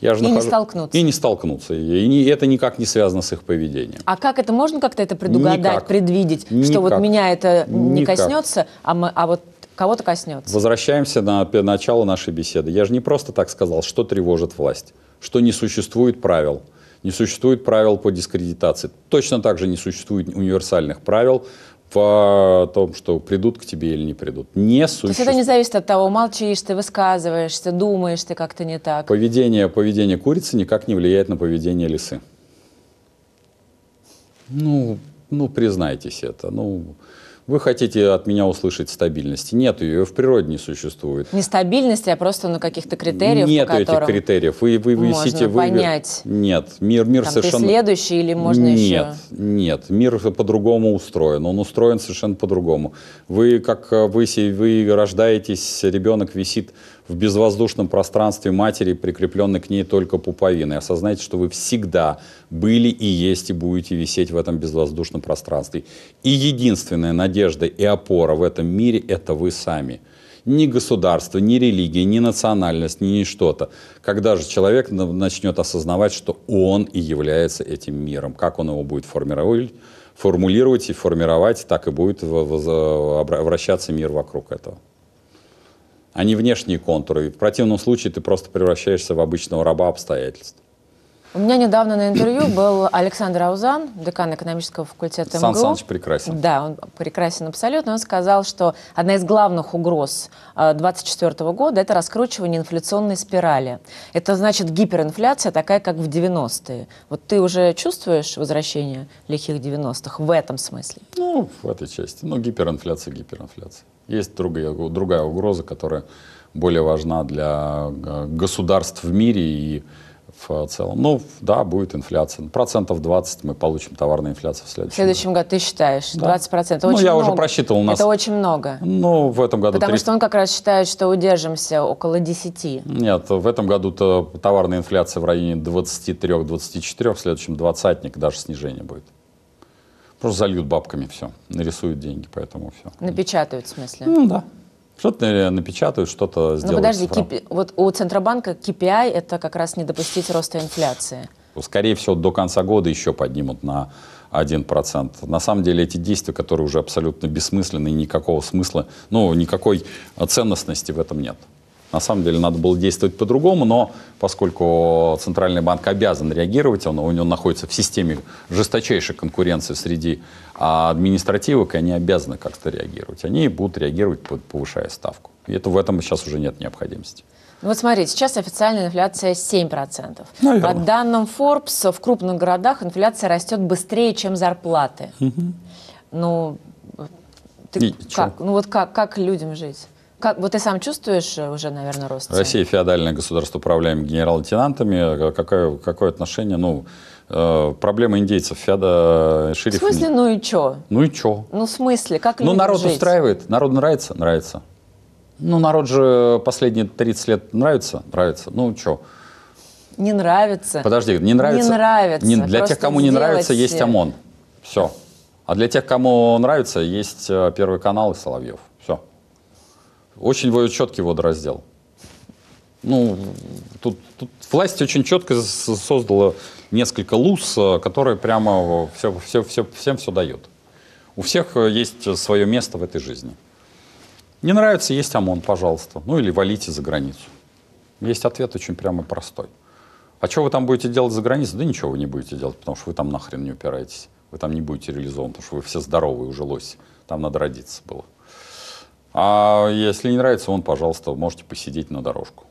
Я же и нахожу... не столкнуться. И не столкнуться. И не, это никак не связано с их поведением. А как это? Можно как-то это предугадать, никак. предвидеть? Никак. Что вот меня это не никак. коснется, а, мы, а вот кого-то коснется? Возвращаемся на начало нашей беседы. Я же не просто так сказал, что тревожит власть, что не существует правил. Не существует правил по дискредитации. Точно так же не существует универсальных правил по тому, что придут к тебе или не придут. Не существует. То есть это не зависит от того, молчишь ты, высказываешься, думаешь ты как-то не так. Поведение, поведение курицы никак не влияет на поведение лисы. Ну, ну, признайтесь это. Ну, вы хотите от меня услышать стабильности. Нет, ее в природе не существует. Не стабильности, а просто ну, каких-то критериев, Нет по этих критериев. Вы, вы, вы можно висите, вы, понять. Нет, мир, мир Там совершенно... Ты следующий или можно нет, еще... Нет, мир по-другому устроен. Он устроен совершенно по-другому. Вы, как э, вы, вы рождаетесь, ребенок висит в безвоздушном пространстве матери прикреплены к ней только пуповины. Осознайте, что вы всегда были и есть и будете висеть в этом безвоздушном пространстве. И единственная надежда и опора в этом мире – это вы сами ни государство, ни религия, ни национальность, ни что-то. Когда же человек начнет осознавать, что он и является этим миром, как он его будет формировать, формулировать и формировать, так и будет вращаться мир вокруг этого а не внешние контуры. В противном случае ты просто превращаешься в обычного раба обстоятельств. У меня недавно на интервью был Александр Аузан, декан экономического факультета МГУ. Сан Саныч прекрасен. Да, он прекрасен абсолютно. Он сказал, что одна из главных угроз 2024 э, года – это раскручивание инфляционной спирали. Это значит гиперинфляция, такая, как в 90-е. Вот ты уже чувствуешь возвращение лихих 90-х в этом смысле? Ну, в этой части. Ну, гиперинфляция, гиперинфляция. Есть другая, другая угроза, которая более важна для э, государств в мире и в целом. Ну, да, будет инфляция. Процентов 20 мы получим товарную инфляцию в следующем, в следующем году. году. ты считаешь, да. 20 процентов. Ну, я много. уже просчитывал. У нас... Это очень много. Ну, в этом году... Потому 3... что он как раз считает, что удержимся около 10. Нет, в этом году -то товарная инфляция в районе 23-24, в следующем двадцатник даже снижение будет. Просто зальют бабками все, нарисуют деньги, поэтому все. Напечатают, в смысле? Ну да. Что-то э, напечатают, что-то ну, сделают. Ну подожди, кип... вот у Центробанка KPI это как раз не допустить роста инфляции. Скорее всего, до конца года еще поднимут на 1%. На самом деле эти действия, которые уже абсолютно бессмысленны, никакого смысла, ну, никакой ценностности в этом нет. На самом деле надо было действовать по-другому, но поскольку Центральный банк обязан реагировать, он, него находится в системе жесточайшей конкуренции среди а, административок, и они обязаны как-то реагировать. Они будут реагировать, повышая ставку. И это, в этом сейчас уже нет необходимости. Ну вот смотрите, сейчас официальная инфляция 7%. Наверное. По данным Forbes, в крупных городах инфляция растет быстрее, чем зарплаты. Угу. Ну, ты как? ну вот как, как людям жить? Как, вот ты сам чувствуешь э, уже, наверное, рост? Россия феодальное государство, управляем генерал-лейтенантами. Э, какое, какое отношение? Ну, э, проблема индейцев, феода, шериф... В смысле, ну и чё? Ну и чё? Ну в смысле, как Ну народ жить? устраивает, народ нравится? Нравится. Ну народ же последние 30 лет нравится? Нравится. Ну чё? Не нравится. Подожди, не нравится? Не нравится. Не, для тех, кому не нравится, есть ОМОН. Все. А для тех, кому нравится, есть э, Первый канал и Соловьев. Очень четкий водораздел. Ну, тут, тут власть очень четко создала несколько луз, э, которые прямо все, все, все, всем все дают. У всех э, есть свое место в этой жизни. Не нравится, есть ОМОН, пожалуйста. Ну или валите за границу. Есть ответ очень прямо простой. А что вы там будете делать за границей? Да ничего вы не будете делать, потому что вы там нахрен не упираетесь. Вы там не будете реализованы, потому что вы все здоровые уже лоси. Там надо родиться было. А если не нравится он, пожалуйста, можете посидеть на дорожку.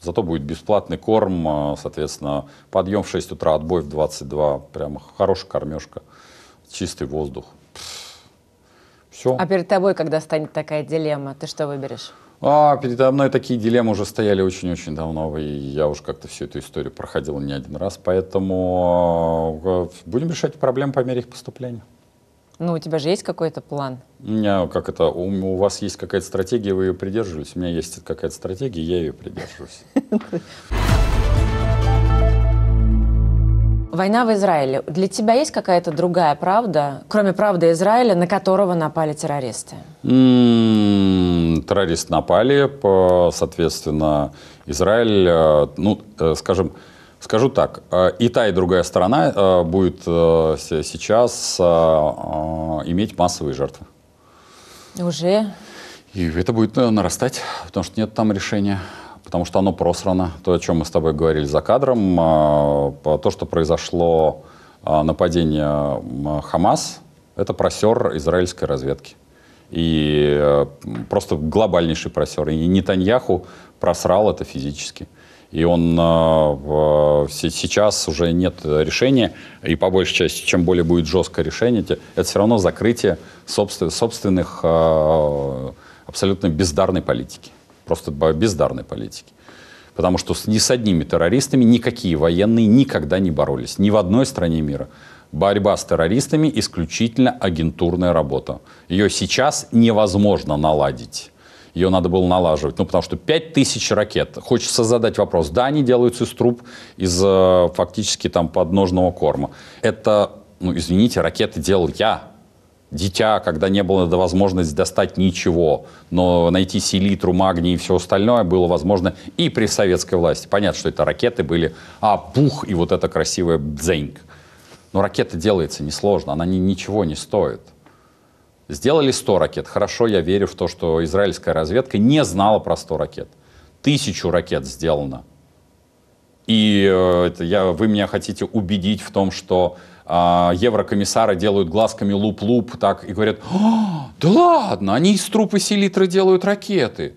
Зато будет бесплатный корм, а, соответственно, подъем в 6 утра, отбой в 22, прямо хорошая кормежка, чистый воздух. Все. А перед тобой, когда станет такая дилемма, ты что выберешь? А, передо мной такие дилеммы уже стояли очень-очень давно, и я уже как-то всю эту историю проходил не один раз, поэтому а, будем решать проблемы по мере их поступления. Ну, у тебя же есть какой-то план? У меня как это, у, у вас есть какая-то стратегия, вы ее придерживались? У меня есть какая-то стратегия, я ее придерживаюсь. Война в Израиле. Для тебя есть какая-то другая правда, кроме правды Израиля, на которого напали террористы? М-м, террористы напали, соответственно, Израиль, э, ну, э, скажем, Скажу так, э, и та, и другая сторона э, будет э, сейчас иметь массовые жертвы. Уже? И это будет нарастать, потому что нет там решения потому что оно просрано. То, о чем мы с тобой говорили за кадром, то, что произошло нападение Хамас, это просер израильской разведки. И просто глобальнейший просер. И Нетаньяху просрал это физически и он э, э сейчас уже нет решения, и по большей части, чем более будет жесткое решение, это все равно закрытие собственных э, абсолютно бездарной политики, просто бездарной политики. Потому что ни с одними террористами никакие военные никогда не боролись, ни в одной стране мира. Борьба с террористами исключительно агентурная работа. Ее сейчас невозможно наладить ее надо было налаживать. Ну, потому что 5000 ракет. Хочется задать вопрос. Да, они делаются из труб, из э, фактически там подножного корма. Это, ну, извините, ракеты делал я, дитя, когда не было возможности достать ничего, но найти селитру, магний и все остальное было возможно и при советской власти. Понятно, что это ракеты были, а пух и вот это красивое дзеньк. Но ракета делается несложно, она ни, ничего не стоит. Сделали 100 ракет. Хорошо, я верю в то, что израильская разведка не знала про 100 ракет. Тысячу ракет сделано. И э, это я, вы меня хотите убедить в том, что э, еврокомиссары делают глазками луп-луп так и говорят, «А, да ладно, они из трупа селитры делают ракеты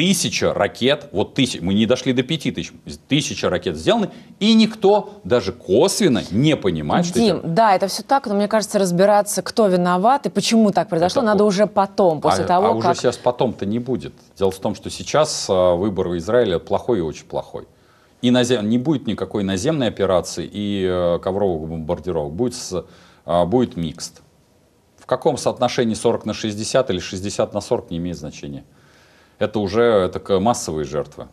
тысяча ракет, вот тысяч мы не дошли до пяти тысяч, тысяча ракет сделаны, и никто даже косвенно не понимает, Дим, что... Дим, это... да, это все так, но мне кажется, разбираться, кто виноват и почему так произошло, это... надо уже потом, после а, того, а как... А уже сейчас потом-то не будет. Дело в том, что сейчас а, выбор в Израиле плохой и очень плохой. И назем... не будет никакой наземной операции и э, ковровых бомбардировок, будет, с... э, будет микст. В каком соотношении 40 на 60 или 60 на 40 не имеет значения это уже это массовые жертвы.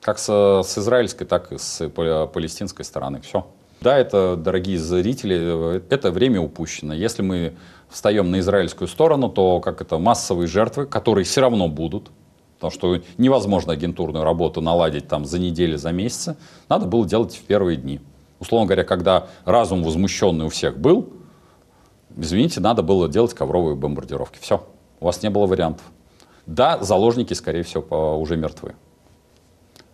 Как с, с израильской, так и с палестинской стороны. Все. Да, это, дорогие зрители, э, это время упущено. Если мы встаем на израильскую сторону, то как это массовые жертвы, которые все равно будут, потому что невозможно агентурную работу наладить там за неделю, за месяц. надо было делать в первые дни. Условно говоря, когда разум возмущенный у всех был, извините, надо было делать ковровые бомбардировки. Все, у вас не было вариантов. Да, заложники, скорее всего, уже мертвы.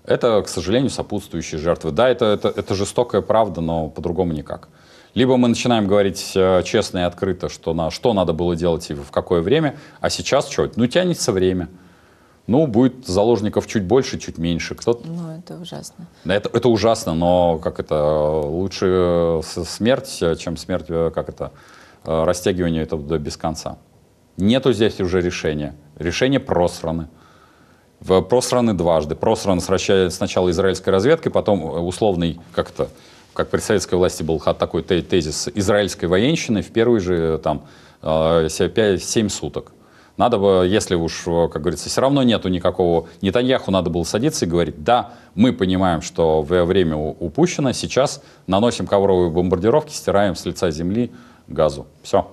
Это, к сожалению, сопутствующие жертвы. Да, это, это, это жестокая правда, но по-другому никак. Либо мы начинаем говорить э, честно и открыто, что, на, что надо было делать и в какое время, а сейчас что? Ну, тянется время. Ну, будет заложников чуть больше, чуть меньше. Кто ну, это ужасно. Да, это, это ужасно, но как это, лучше э, смерть, э, чем смерть, как это, растягивание этого до без конца. Нету здесь уже решения. Решения просраны. Просраны дважды. Просраны сначала израильской разведкой, потом э, условный как-то как при советской власти был такой тезис израильской военщины в первые же э, там 7 э, суток. Надо бы, если уж, как говорится, все равно нету никакого... Нетаньяху надо было садиться и говорить, да, мы понимаем, что время упущено, сейчас наносим ковровые бомбардировки, стираем с лица земли газу. Все.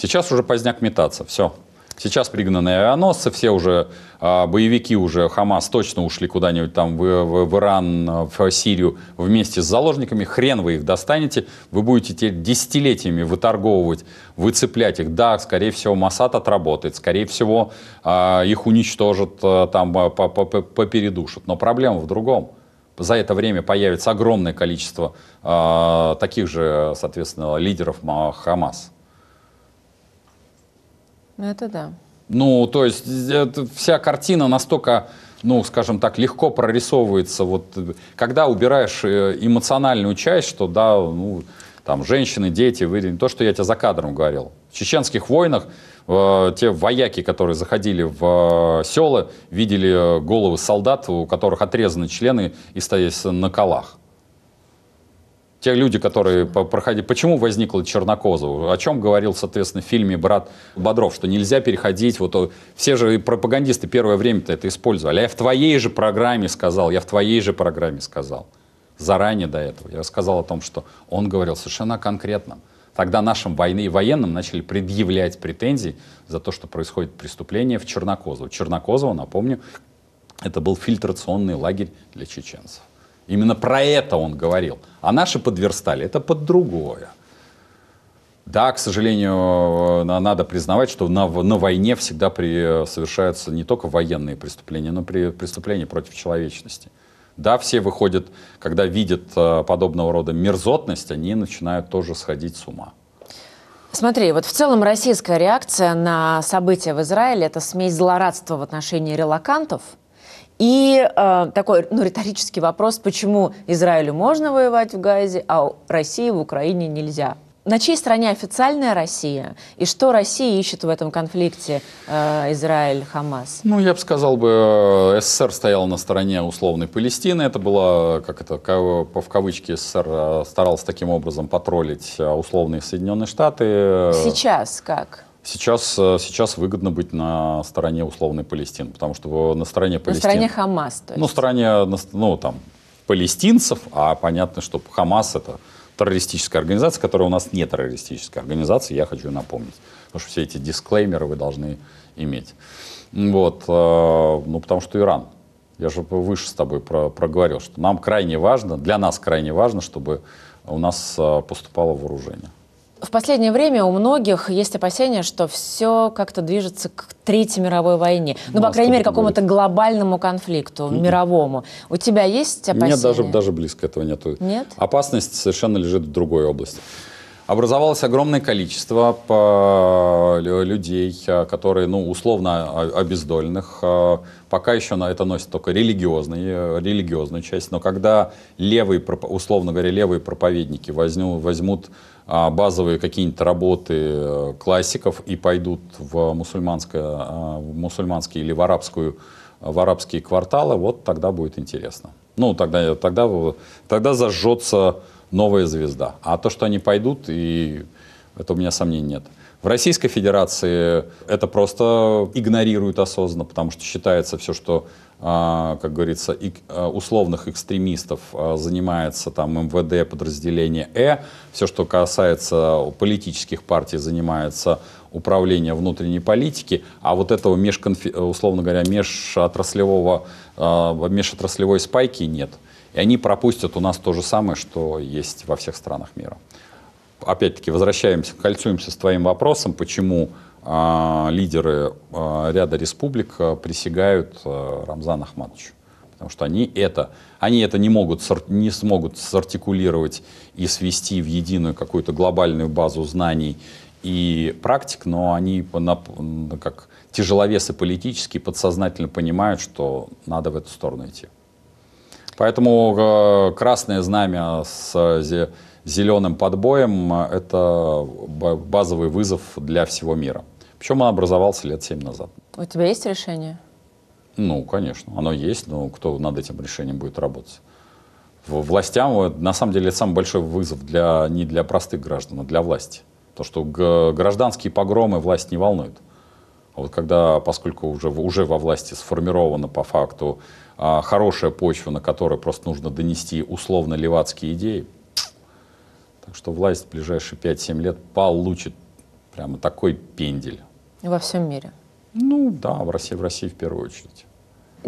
Сейчас уже поздняк метаться, все. Сейчас пригнаны авианосцы, все уже э, боевики уже Хамас точно ушли куда-нибудь там в, в, в Иран, а, в Сирию вместе с заложниками. Хрен вы их достанете, вы будете те десятилетиями выторговывать, выцеплять их. Да, скорее всего, Масад отработает, скорее всего, э, их уничтожат, э, там попередушат. Но проблема в другом. За это время появится огромное количество э, таких же, соответственно, лидеров Хамас. Ну, это да. Ну, то есть это, вся картина настолько, ну, скажем так, легко прорисовывается. Вот когда убираешь э, эмоциональную часть, что да, ну, там женщины, дети, вы, то, что я тебе за кадром говорил. В чеченских войнах э, те вояки, которые заходили в э, села, видели э, головы солдат, у которых отрезаны члены и стоят на колах те люди, которые проходили... Почему возникла Чернокозова? О чем говорил, соответственно, в фильме «Брат Бодров», что нельзя переходить... Вот все же пропагандисты первое время-то это использовали. А я в твоей же программе сказал, я в твоей же программе сказал. Заранее до этого. Я сказал о том, что он говорил совершенно конкретно. Тогда нашим войны и военным начали предъявлять претензии за то, что происходит преступление в Чернокозово. Чернокозово, напомню, это был фильтрационный лагерь для чеченцев. Именно про это он говорил. А наши подверстали. Это под другое. Да, к сожалению, надо признавать, что на, на войне всегда при, совершаются не только военные преступления, но и преступления против человечности. Да, все выходят, когда видят э, подобного рода мерзотность, они начинают тоже сходить с ума. Смотри, вот в целом российская реакция на события в Израиле – это смесь злорадства в отношении релакантов – и э, такой ну, риторический вопрос, почему Израилю можно воевать в Газе, а России в Украине нельзя? На чьей стороне официальная Россия? И что Россия ищет в этом конфликте э, Израиль-Хамас? Ну, я бы сказал бы, э, СССР стоял на стороне условной Палестины. Это было, как это, в кавычке СССР э, старался таким образом потроллить э, условные Соединенные Штаты. Сейчас как? Сейчас, э, сейчас выгодно быть на стороне условной Палестины, потому что на стороне Палестины... На стороне Хамас, то ну, есть. На стороне, ну, там, палестинцев, а понятно, что Хамас — это террористическая организация, которая у нас не террористическая организация, я хочу напомнить. Потому что все эти дисклеймеры вы должны иметь. Вот, э, ну, потому что Иран. Я же выше с тобой про проговорил, что нам крайне важно, для нас крайне важно, чтобы у нас э, поступало вооружение. В последнее время у многих есть опасения, что все как-то движется к Третьей мировой войне. Ну, по ну, а крайней мере, какому-то глобальному конфликту, mm-hmm. мировому. У тебя есть опасения? Нет, даже, даже близко этого нету. Нет? Опасность совершенно лежит в другой области образовалось огромное количество э, людей, э, которые, ну, условно обездольных. Э, пока еще на это носит только религиозный, религиозную часть. Но когда левые, условно говоря, левые проповедники возьмут, возьмут базовые какие-нибудь работы классиков и пойдут в, мусульманское, в мусульманские или в, арабскую, в арабские кварталы, вот тогда будет интересно. Ну, тогда, тогда, тогда зажжется новая звезда. А то, что они пойдут, и это у меня сомнений нет. В Российской Федерации это просто игнорируют осознанно, потому что считается все, что, а, как говорится, а, условных экстремистов а, занимается там МВД подразделение Э, все, что касается политических партий, занимается управление внутренней политики, а вот этого, межконфи, условно говоря, межотраслевого, межотраслевой спайки нет. И они пропустят у нас то же самое, что есть во всех странах мира. Опять-таки, возвращаемся, кольцуемся с твоим вопросом, почему э, лидеры э, ряда республик а, присягают э, Рамзан Ахматовичу. Потому что они это, они это не, могут, не смогут сартикулировать и свести в единую какую-то глобальную базу знаний и практик, но они как тяжеловесы политические подсознательно понимают, что надо в эту сторону идти. Поэтому э, красное знамя с зеленым подбоем э, – это базовый вызов для всего мира. Причем он образовался лет семь назад. У тебя есть решение? Ну, конечно, оно есть, но кто над этим решением будет работать? Властям, на самом деле, это самый большой вызов для, не для простых граждан, а для власти. То, что гражданские погромы власть не волнует. А вот когда, поскольку уже, уже во власти сформировано по факту а, хорошая почва, на которой просто нужно донести условно-левацкие идеи. Так что власть в ближайшие 5-7 лет получит прямо такой пендель. Во всем мире? Ну да, в России, в России в первую очередь.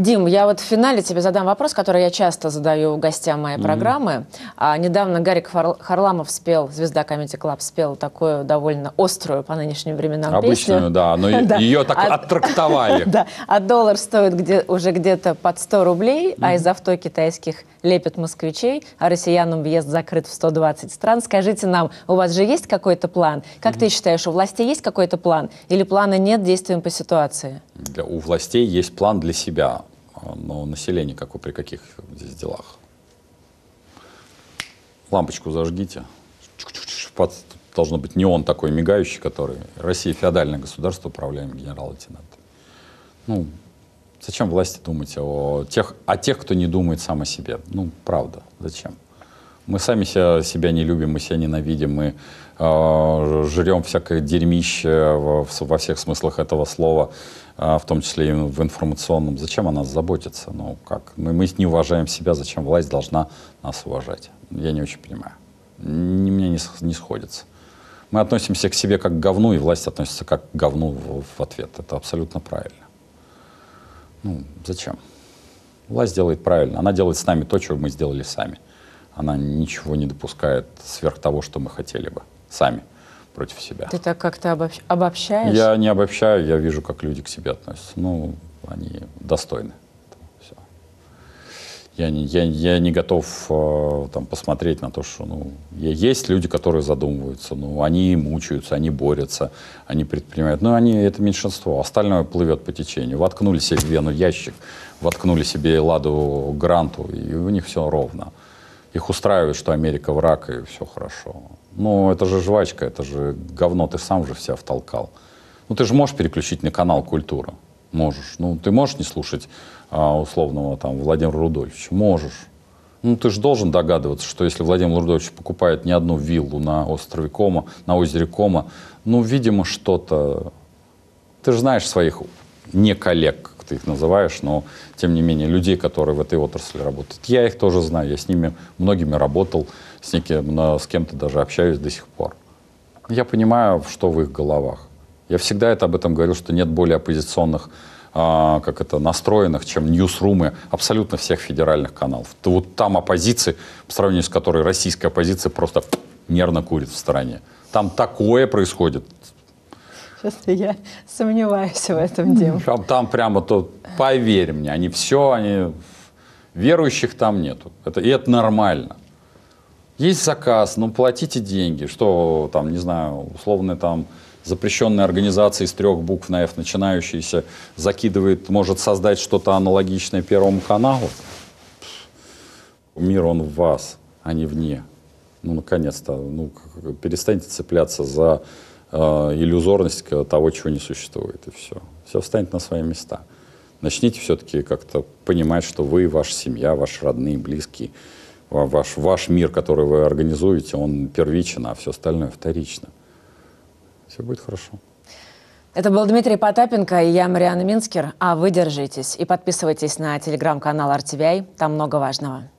Дим, я вот в финале тебе задам вопрос, который я часто задаю гостям моей mm-hmm. программы. А, недавно Гарик Харламов спел, звезда Comedy Club спел такую довольно острую по нынешним временам Обычную, песню. да, но да. ее так а, оттрактовали. Да, а доллар стоит где, уже где-то под 100 рублей, mm-hmm. а из авто китайских лепят москвичей, а россиянам въезд закрыт в 120 стран. Скажите нам, у вас же есть какой-то план? Как mm-hmm. ты считаешь, у власти есть какой-то план? Или плана нет, действуем по ситуации? Для, у властей есть план для себя. А, но население какое, при каких здесь делах. Лампочку зажгите. Под, должно быть не он такой мигающий, который Россия феодальное государство, управляем генерал-лейтенант. Ну, зачем власти думать о тех, о тех, кто не думает сам о себе? Ну, правда, зачем? Мы сами себя, себя не любим, мы себя ненавидим, мы а, жрем всякое дерьмище во всех смыслах этого слова, а, в том числе и в информационном. Зачем она нас заботиться? Ну как? Мы, мы не уважаем себя, зачем власть должна нас уважать? Я не очень понимаю. Не, мне не, не сходится. Мы относимся к себе как к говну, и власть относится как к говну в, в ответ. Это абсолютно правильно. Ну, зачем? Власть делает правильно. Она делает с нами то, чего мы сделали сами. Она ничего не допускает сверх того, что мы хотели бы сами против себя. Ты так как-то обобщ... обобщаешь? Я не обобщаю, я вижу, как люди к себе относятся. Ну, они достойны. Все. Я, не, я, я не готов э, там, посмотреть на то, что ну, есть люди, которые задумываются, ну, они мучаются, они борются, они предпринимают. Но они — это меньшинство, остальное плывет по течению. Воткнули себе в вену ящик, воткнули себе ладу гранту, и у них все ровно. Их устраивает, что Америка враг, и все хорошо. Ну, это же жвачка, это же говно, ты сам же себя втолкал. Ну, ты же можешь переключить на канал «Культура». Можешь. Ну, ты можешь не слушать а, условного там Владимира Рудольевича? Можешь. Ну, ты же должен догадываться, что если Владимир Рудольевич покупает не одну виллу на острове Кома, на озере Кома, ну, видимо, что-то... Ты же знаешь своих не коллег, как ты их называешь, но, тем не менее, людей, которые в этой отрасли работают. Я их тоже знаю, я с ними многими работал с, неким, с кем-то даже общаюсь до сих пор. Я понимаю, что в их головах. Я всегда это об этом говорю, что нет более оппозиционных а, как это, настроенных, чем ньюсрумы абсолютно всех федеральных каналов. То, вот там оппозиции, по сравнению с которой российская оппозиция просто нервно курит в стороне. Там такое происходит. Честно, я сомневаюсь в этом, Дим. Там, там прямо то, поверь мне, они все, они... Верующих там нету. Это, и это нормально. Есть заказ, но ну, платите деньги. Что там, не знаю, условно там запрещенная организация из трех букв на F, начинающаяся, закидывает, может создать что-то аналогичное Первому каналу. Мир он в вас, а не вне. Ну, наконец-то, ну, перестаньте цепляться за э, иллюзорность того, чего не существует, и все. Все встанет на свои места. Начните все-таки как-то понимать, что вы, ваша семья, ваши родные, близкие — а ваш, ваш мир, который вы организуете, он первичен, а все остальное вторично. Все будет хорошо. Это был Дмитрий Потапенко и я, Мариана Минскер. А вы держитесь и подписывайтесь на телеграм-канал RTVI. Там много важного.